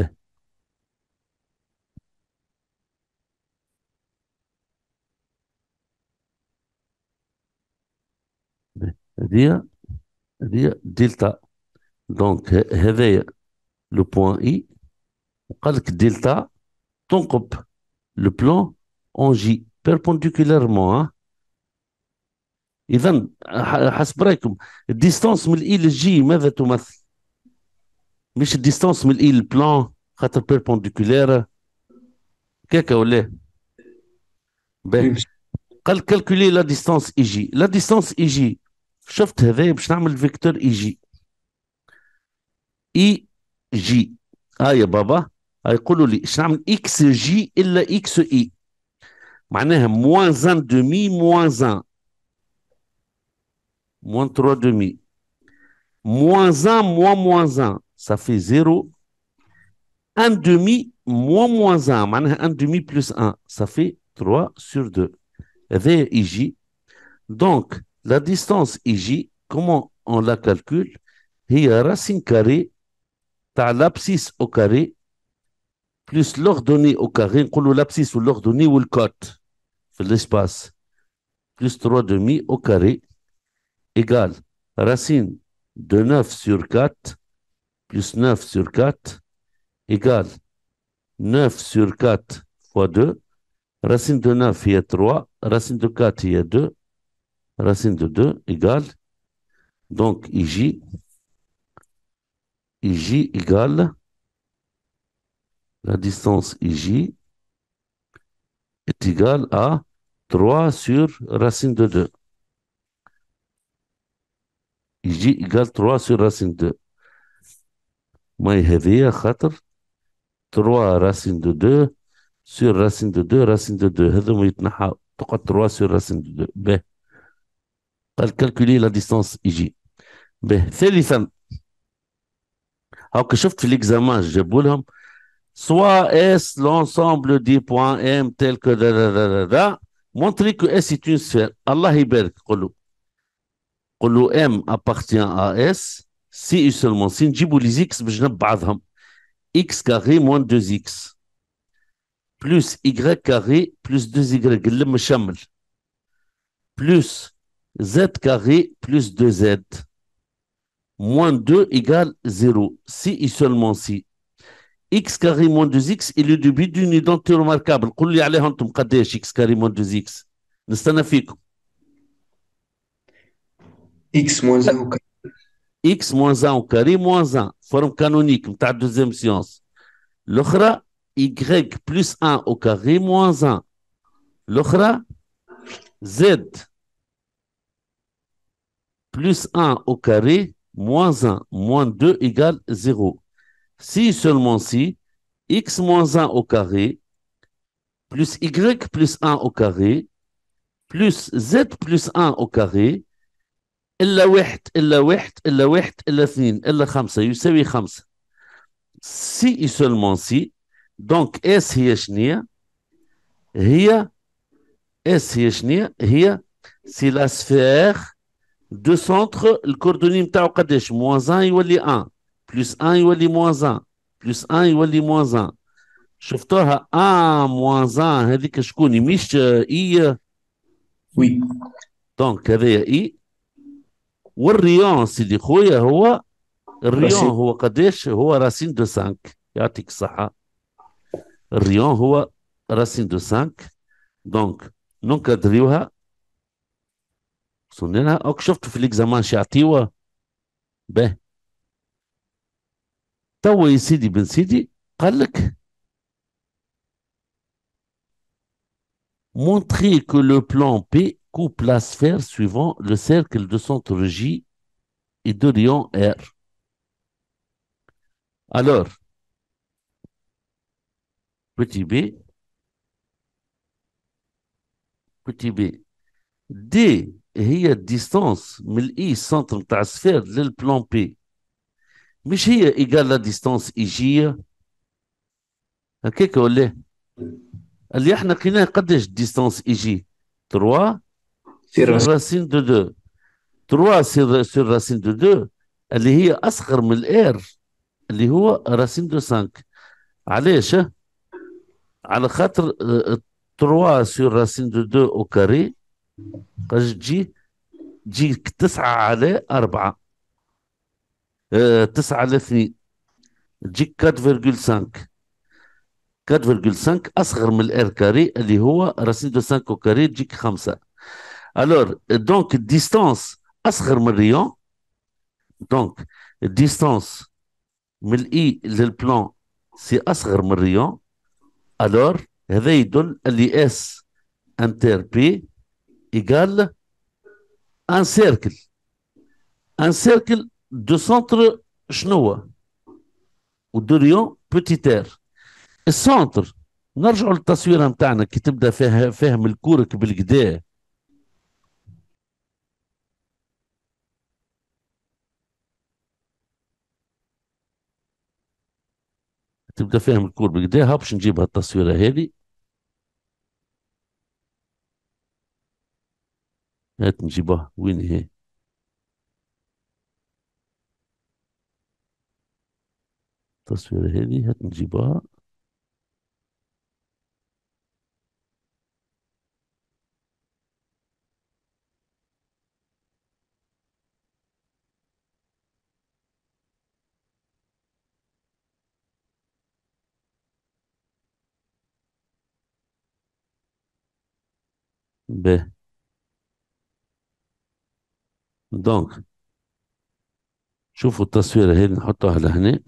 Ben. à dire, dire, delta. Donc, réveille le point I, calc delta, ton coupe le plan en J, perpendiculairement, hein. اذا حسب رايكم الديستانس من الاي للجي ماذا تمثل؟ مش الديستانس من الاي للبلان خاطر بيربونديكولير كاكا ولا باهي قال كالكولي لا ديستانس اي جي لا ديستانس اي جي شفت هذايا باش نعمل فيكتور اي جي اي جي ها آه يا بابا آه، يقولوا لي اش نعمل اكس جي الا اكس اي e. معناها موان زان دومي موان زان moins demi. Moins 1, moins moins 1, ça fait 0. 1 demi, moins moins 1, 1 demi plus 1, ça fait 3 sur 2. Vers Donc, la distance IJ, comment on la calcule Il y a racine carrée, as l'abscisse au carré, plus l'ordonnée au carré, on l'abscisse ou l'ordonnée ou le cote, l'espace, plus 3 demi au carré égale racine de 9 sur 4 plus 9 sur 4 égale 9 sur 4 fois 2. Racine de 9, il y a 3. Racine de 4, il y a 2. Racine de 2 égale. Donc, IJ, IJ égale la distance IJ est égale à 3 sur racine de 2. يجي قال تروا سور راسين دو ماي هذه خاطر تروا راسين دو دو سور راسين دو دو راسين دو دو هذا يتنحى تقعد تروا سور راسين دو دو به قال كالكولي لا ديستونس يجي به ثالثا هاك شفت في ليكزامان جابوا لهم سوا اس لونسومبل دي بوان ام tel que دا دا دا دا da montrer que S est une يبارك قل له M appartient à S si et seulement si. سولمون سي نجيبوا لي زيكس بجنب بعضهم X carré moins 2 x plus y carré plus 2 y plus z carré plus 2z moins 2 égale 0, si et seulement si. x carré moins 2x est le début d'une identité remarquable. x carré moins 2x. X-1 au carré. X-1 au carré moins 1, forme canonique, ta deuxième science. L'autre, Y plus 1 au carré moins 1. L'autre, Z plus 1 au carré moins 1, moins 2 égale 0. Si seulement si, x moins 1 au carré plus y plus 1 au carré plus z plus 1 au carré إلا واحد إلا واحد إلا واحد إلا اثنين إلا خمسة يساوي خمسة سي سولمون سي دونك اس هي شنية هي اس هي شنية هي سي لا سفير دو سونتر الكوردوني نتاعو قداش موان زان يولي ان بلوس ان يولي موان زان بلوس ان يولي موان زان شفتوها ان موان زان هذيك شكون مش اي وي دونك هذايا اي والريون سيدي خويا هو الريون هو قداش هو راسين دو سانك يعطيك الصحة الريون هو راسين دو سانك دونك ننكدريوها وصلنا لها اوك شفتوا في الاكزامان شعطيوا به توا يا سيدي بن سيدي قال لك مونتخي كو لو plan بي coupe la sphère suivant le cercle de centre J et de rayon R. Alors, petit b, petit b, D, est y distance, mais I, centre de la sphère, le plan P. Mais il y a égal la distance IJ. Ok, qu'on est. Il y a une distance IJ. 3. sur دو دو تروا سير سير sur دو دو اللي هي اصغر من الار اللي هو راسين دو سانك علاش على خاطر آه، تروا سير راسين دو دو او كاري قاش تجي تجيك تسعة على أه تسعة على اثنين تجيك فيرجول سانك اصغر من الار كاري اللي هو راسين دو 5 او كاري تجيك 5 الور دونك الديستانس اصغر من الريون دونك الديستانس من الاي للبلان سي اصغر من الريون الور هذا يدل اللي اس انتر بي ايكال ان سيركل ان سيركل دو سونتر شنو هو ودو ريون بوتي ار السونتر نرجعوا للتصويره نتاعنا كي تبدا فاهم الكورك بالكدا تبدا فاهم الكور ها باش نجيب هالتصويره هذه هات نجيبها وين هي التصويره هذه هات نجيبها ب دونك شوفوا التصويره هنا نحطوها لهنا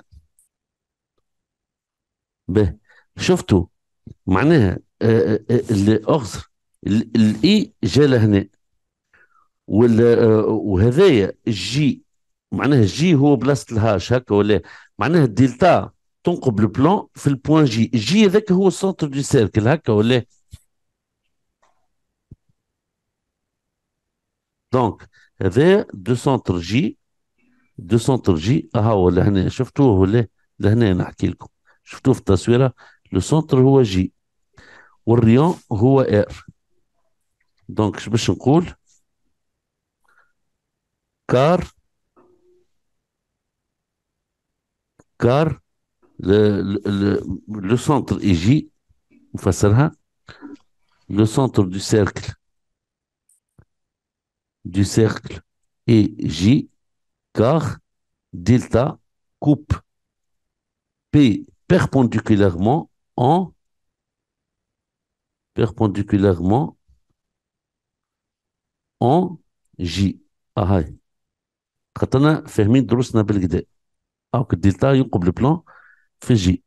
ب شفتوا معناها الاخضر الاي جا لهنا وهذايا الجي معناها الجي هو بلاصه الهاش هكا ولا معناها الدلتا تنقب البلون في البوان جي الجي هذاك هو السنتر دو سيركل هكا ولا دونك هذا دو سونتر جي دو سونتر جي ها هو لهنا شفتوه ولا لهنا نحكي لكم شفتوه في التصويره لو سونتر هو جي والريون هو ار دونك باش نقول كار كار لو سونتر اي جي نفسرها لو سونتر دو سيركل du cercle est J, car delta coupe P perpendiculairement en perpendiculairement en J. Ah, خاطرنا فاهمين دروسنا بالكدا هاك دلتا coupe le plan في J.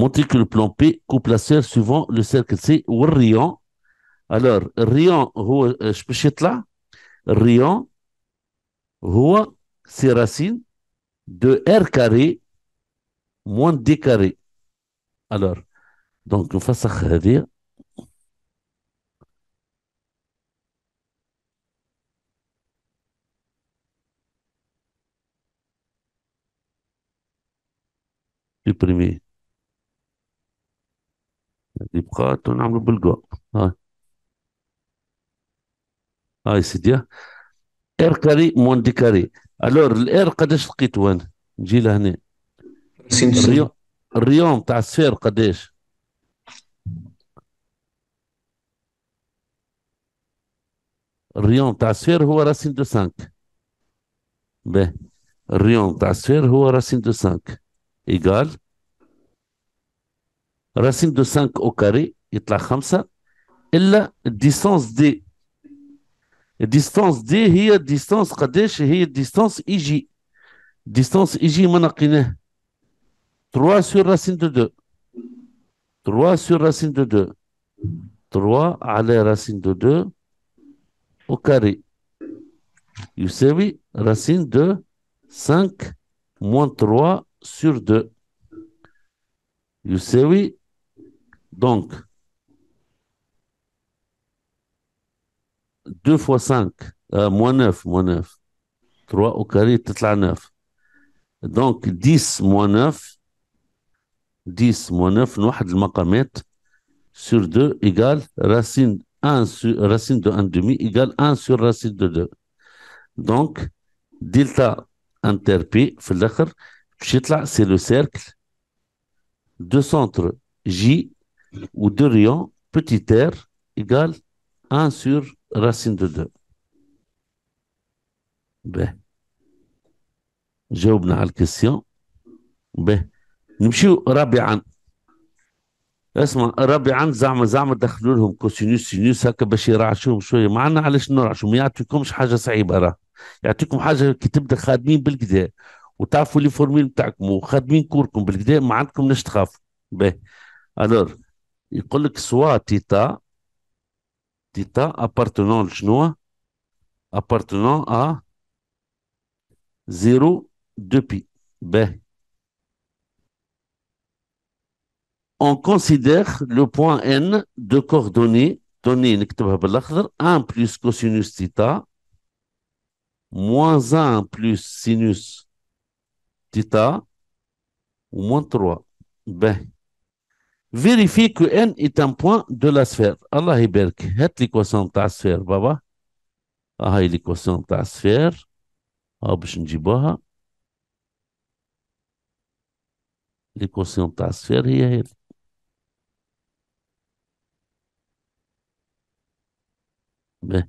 montrez que le plan P coupe la sphère suivant le cercle C, orient alors, rien, euh, je peux chier là, rien, c'est racine de R carré moins D carré. Alors, donc, on faisons ça, ça ton هاي سيدي اير كاري موان دي كاري الور الار قداش لقيت وين نجي لهنا الريوم تاع السفير قداش الريوم تاع السفير هو راسين دو سانك به الريوم تاع السفير هو راسين دو سانك إيكال راسين دو سانك أو كاري يطلع خمسة إلا الديسونس دي Distance D, distance Kadesh, distance Iji. Distance Iji, mon 3 sur racine de 2. 3 sur racine de 2. 3 à la racine de 2 au carré. Vous savez, racine de 5 moins 3 sur 2. Vous savez, donc. 2 fois 5, euh, moins 9, moins 9. 3 au carré, la 9. Donc 10 moins 9, 10 moins 9, nous المقامات sur 2 égale racine, 1 sur, racine de 1,5 égale 1 sur racine de 2. Donc, delta inter P, c'est le cercle de centre J ou de rayon petit r égale 1 sur راسين دو دو به جاوبنا على الكيسيون به نمشيو رابعا اسمع رابعا زعما زعما دخلوا لهم كوسينوس سينوس هكا باش يرعشوهم شويه معنا علاش نرعشو ما يعطيكمش حاجه صعيبه راه يعطيكم حاجه كي تبدا خادمين بالكدا وتعرفوا لي فورميل نتاعكم وخادمين كوركم بالكدا ما عندكم نش تخافوا به الور يقول لك سوا تيتا appartenant le chinois, appartenant à 0 pi. B. On considère le point N de coordonnées données, 1 plus cosinus theta moins 1 plus sinus theta ou moins 3. B. Ben. فيريفي كو ان est un point de la sphère. Allah يبارك هات ليكواسيون تاع السفير بابا هاي ليكواسيون تاع السفير ها باش نجيبوها ليكواسيون تاع السفير هي هذه به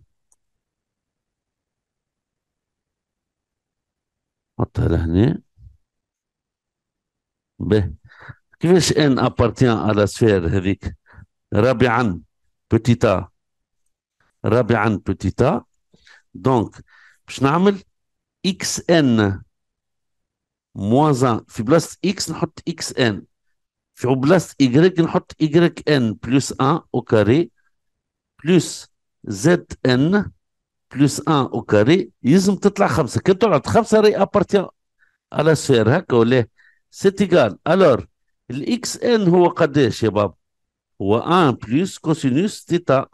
حطها لهنا به كيفاش ان ابارتيان على سفير هذيك رابعا بوتيتا رابعا بوتيتا دونك باش نعمل اكس ان موازا في بلاصه اكس نحط اكس ان في بلاصه y نحط y ان بلس 1 او كاري بلس زد ان بلس 1 او كاري يلزم تطلع خمسه كي طلعت خمسه ري ابارتيان على سفير هكا ولا سيت ايكال الور الاكس ان هو قداش يا بابا هو ان بلس كوسينوس تيتا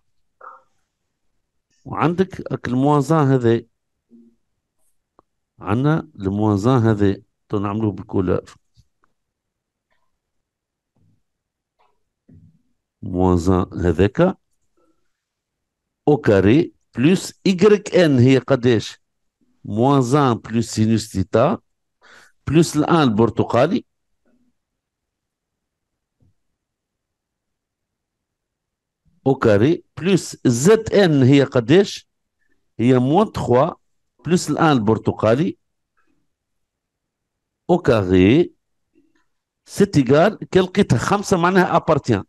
وعندك الموازان هذا عندنا الموازان هذا تنعملوه بالكولار موازان هذاك او كاري بلس يغريك ان هي قداش موازان بلس سينوس تيتا بلس الان البرتقالي au carré plus Zn il y a moins 3 plus l'un le البرتقالي au carré c'est égal quelle لقيتها 5 معناها appartient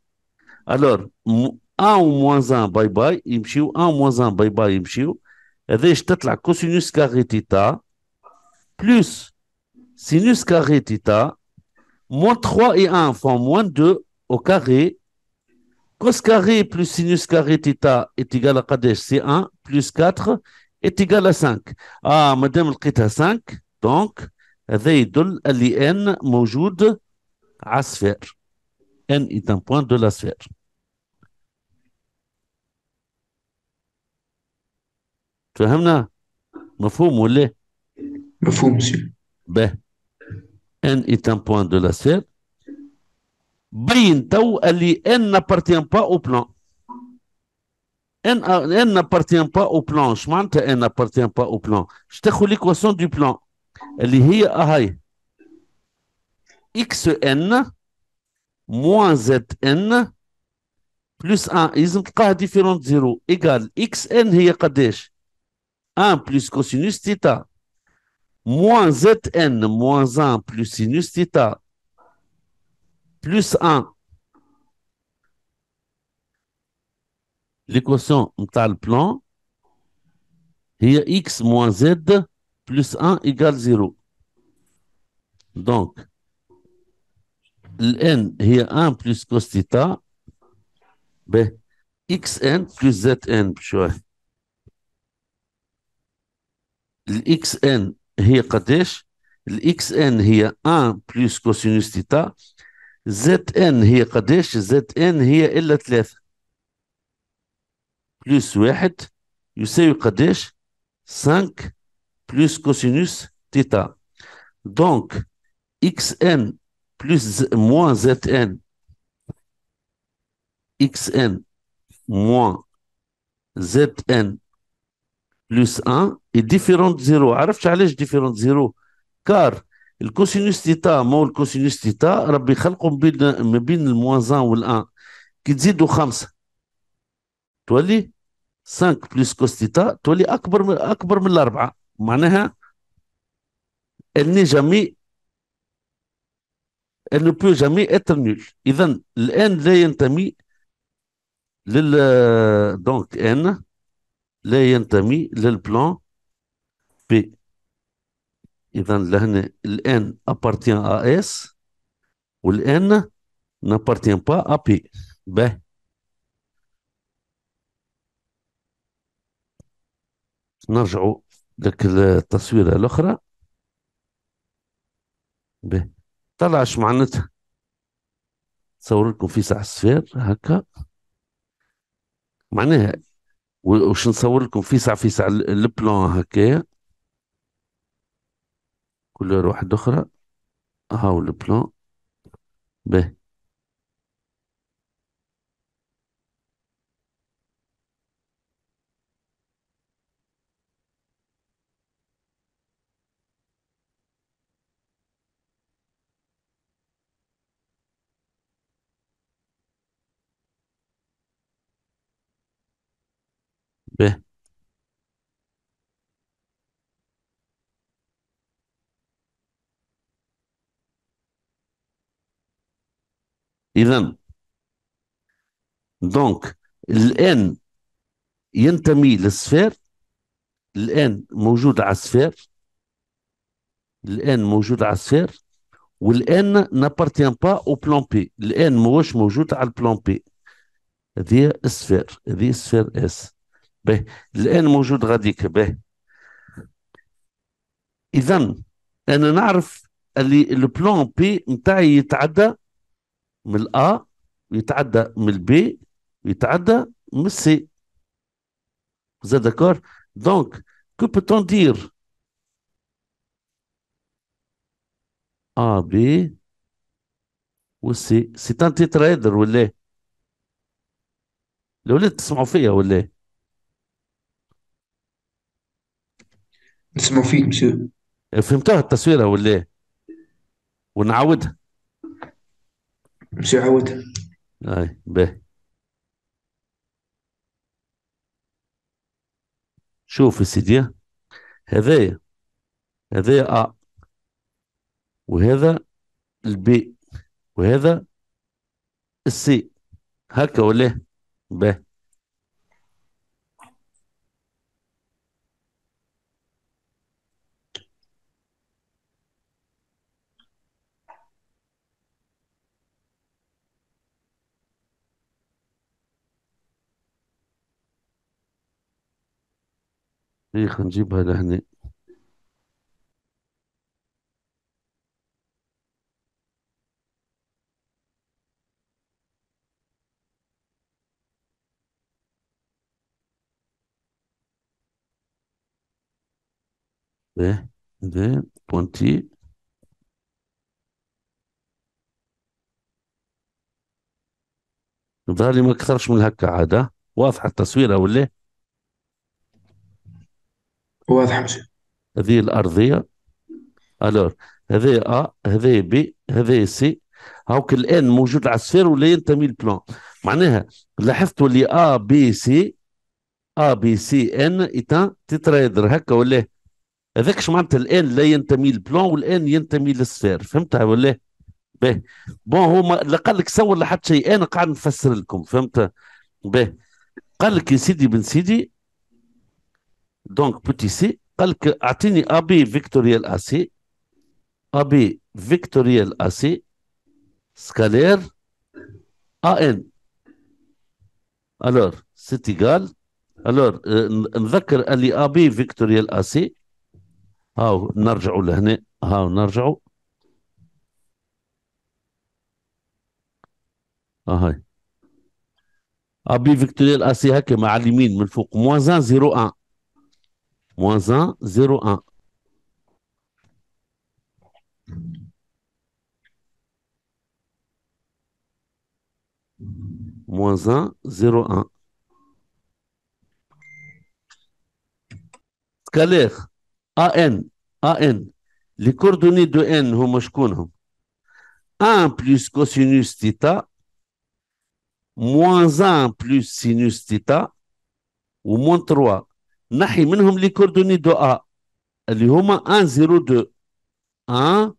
alors 1 ou moins 1 bye il 1 1 moins 1 bye bye, يمشيو هذا ايش la cosinus carré theta plus sinus carré theta moins 3 et 1 font moins 2 au carré Cos carré plus sinus carré theta est égal à Kadesh, c'est 1, plus 4 est égal à 5. Ah, madame à 5, donc هذا يدل اللي n موجود à sphère. n est un point de la sphère. Tu مفهوم ولا؟ مفهوم monsieur. Ben, n est un point de la sphère. Bien, elle n'appartient pas au plan. Elle n'appartient pas au plan. Je elle n'appartient pas au plan. Je te fais l'équation du plan. Elle est ah, xn moins zn plus 1. Ils ont différent de 0 Égal xn est Kadesh. 1 plus cosinus theta moins zn moins 1 plus sinus theta plus 1. L'équation le plan, il y a x moins z plus 1 égale 0. Donc, l'n, il y a 1 plus cos tita. ben, xn plus zn بشوي. xn L'xn, il xn est 1 plus cosinus tita. زد ان هي قديش زد ان هي إلا ثلاثة بلس واحد يساوي قديش سانك بلس كوسينوس تيتا دونك اكس ان بلس موان زد ان اكس ان موان زد ان بلس ان اي ديفيرونت زيرو عرفتش علاش ديفيرونت زيرو كار الكوسينوس تيتا مو الكوسينوس تيتا ربي خلقه بين ما بين الموازان والان كي تزيدوا خمسة تولي 5 بلس كوس تيتا تولي اكبر من اكبر من الاربعه معناها اني جامي انه بو جامي اتر نول اذا الان لا ينتمي لل دونك ان لا ينتمي للبلان بي اذا لهنا الان ابارتيان ا اس والان نابارتيان با ا بي باهي نرجعوا لك التصويره الاخرى به طلع اش معناتها تصور لكم في سفير هكا معناها وش نصور لكم فيسع فيسع البلان هكايا كولور واحد أخرى هاو البلان به إذا دونك الآن ينتمي للسفير الآن موجود على السفير الآن موجود على السفير والآن نابارتيان با أو بلان بي الآن ماهوش موجود على البلان بي هذه السفير هذه السفير اس به الآن موجود غاديك به إذا أنا نعرف اللي البلان بي نتاعي يتعدى من الأ ويتعدى من البي ويتعدى من السي زاد داكور دونك كو بوتون دير ا بي و سي سي تانتي C'est ولا tétraèdre الأولاد تسمعوا فيا ولا نسمعوا فيك مسيو فهمتوها التصويرة ولا ونعاودها مش يعودها اي به شوف يا هذايا هذايا أ وهذا البي وهذا السي هكا ولا به خلينا نجيبها لهنا ده إيه، ده إيه، بونتي ظهر لي ما كثرش من هكا عادة واضحة التصويرة ولا واضح ماشي هذه الارضيه الور هذا ا هذا بي هذا سي هاوك الان موجود على السفير ولا ينتمي البلان معناها لاحظت اللي ا بي سي ا بي سي ان ايتا تترايدر هكا ولا هذاك اش معناتها الان لا ينتمي البلان والان ينتمي للسفير فهمتها ولا باهي بون هو لا قال لك صور لحد شيء انا قاعد نفسر لكم فهمت باهي قال لك يا سيدي بن سيدي دونك بوتي سي قال لك اعطيني ا بي فيكتوريال اسي ابي ا بي فيكتوريال اسي سكالير ا ان الور سيت ايكال الور نذكر قال لي ا بي فيكتوريال اسي هاو نرجعوا لهنا هاو نرجعوا اهي ابي فيكتوريال اسي هكا مع اليمين من فوق زان 0 1 moins 1, 0, 1. Moins 1, 0, 1. Scalaire, AN, AN. Les coordonnées de N, هما 1 plus cosinus theta, moins 1 plus sinus theta, ou moins 3. نحي منهم لي كوردوني دو ا اللي هما 1 0 2 1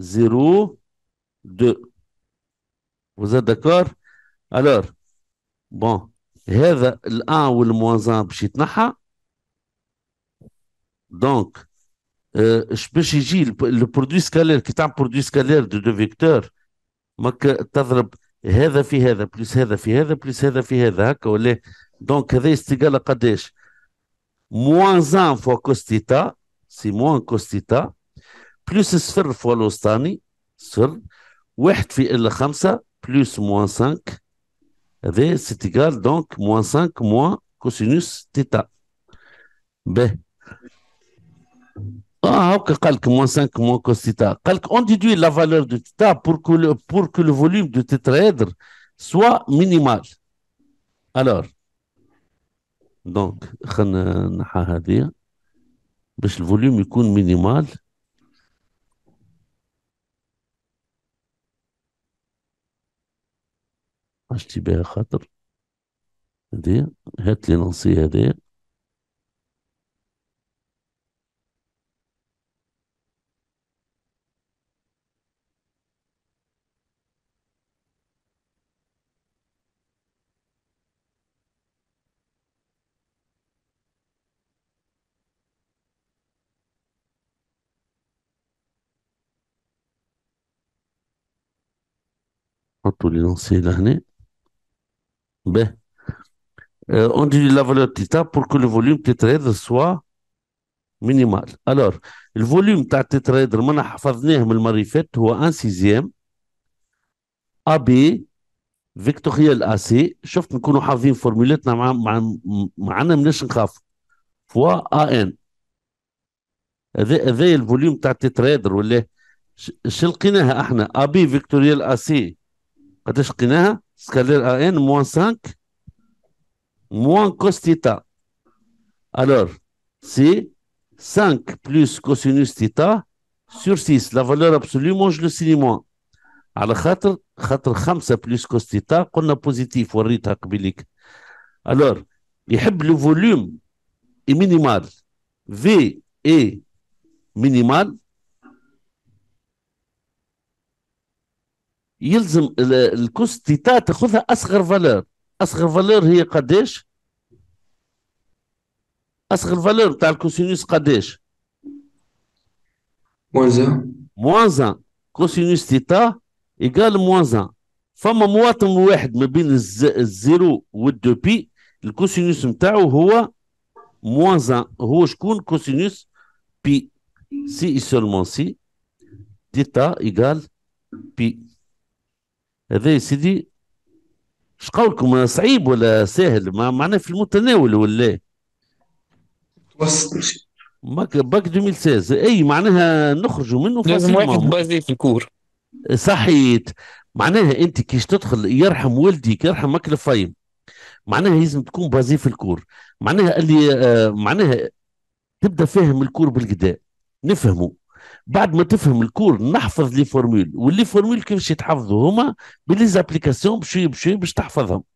0 2 وزاد داكور الور بون هذا الان والموازان باش يتنحى دونك آه، اش باش يجي البرودوي سكالير كي تعمل برودوي سكالير دو دو فيكتور ماك تضرب هذا في هذا بلس هذا في هذا بلس هذا في هذا هكا ولا دونك هذا يستقال قداش moins 1 fois cos theta, c'est moins cos theta, plus sphère fois l'ostani, sur, plus moins 5, c'est égal donc moins 5 moins cosinus theta. B. Ben. Ah, ok, calque moins 5 moins cos theta. on déduit la valeur de theta pour que le, pour que le volume de tétraèdre soit minimal. Alors, دونك خلينا نحا هذه باش الفوليوم يكون مينيمال اشتي بها خاطر هذه هات لي ننسي هذه نحطوا لي لونسي لهنا به اون دي لا فالور تيتا بور كو لو فوليوم تريد سوا مينيمال الور الفوليوم تاع تريد منا حفظناه من المره اللي فاتت هو ان سيزيام ا بي فيكتوريال اسي شفت نكونوا حافظين فورمولتنا مع مع معنا مناش نخاف فوا ا ان هذا هذا الفوليوم تاع تريدر ولا شلقيناها لقيناها احنا بي فيكتوريال اسي Kataškine, scalaire AN moins 5, moins cos teta. Alors, c'est 5 plus cosinus teta sur 6. La valeur absolue, mange le sinon. Al khatr, khatal kamsa plus cos teta, qu'on a positif bilik. Alors, il y a le volume est minimal. V est minimal. يلزم الكوس تيتا تاخذها اصغر فالور اصغر فالور هي قداش اصغر فالور تاع الكوسينوس قداش موانزا موانزا كوسينوس تيتا ايكال موانزا فما مواطن واحد ما بين الزيرو والدو بي الكوسينوس نتاعو هو موانزا هو شكون كوسينوس بي سي اي سولمون سي تيتا ايكال بي هذا يا سيدي اش قولكم صعيب ولا سهل ما معناه في المتناول ولا متوسط باك باك 2016 اي معناها نخرجوا منه لازم واحد بازي في الكور صحيت معناها انت كيش تدخل يرحم والديك يرحم ماك الفايم معناها لازم تكون بازي في الكور معناها اللي آه، معناها تبدا فاهم الكور بالقدا نفهمه بعد ما تفهم الكور نحفظ لي فورمول واللي فورمول كيفاش يتحفظوا هما بلي زابليكاسيون بشويه بشويه باش تحفظهم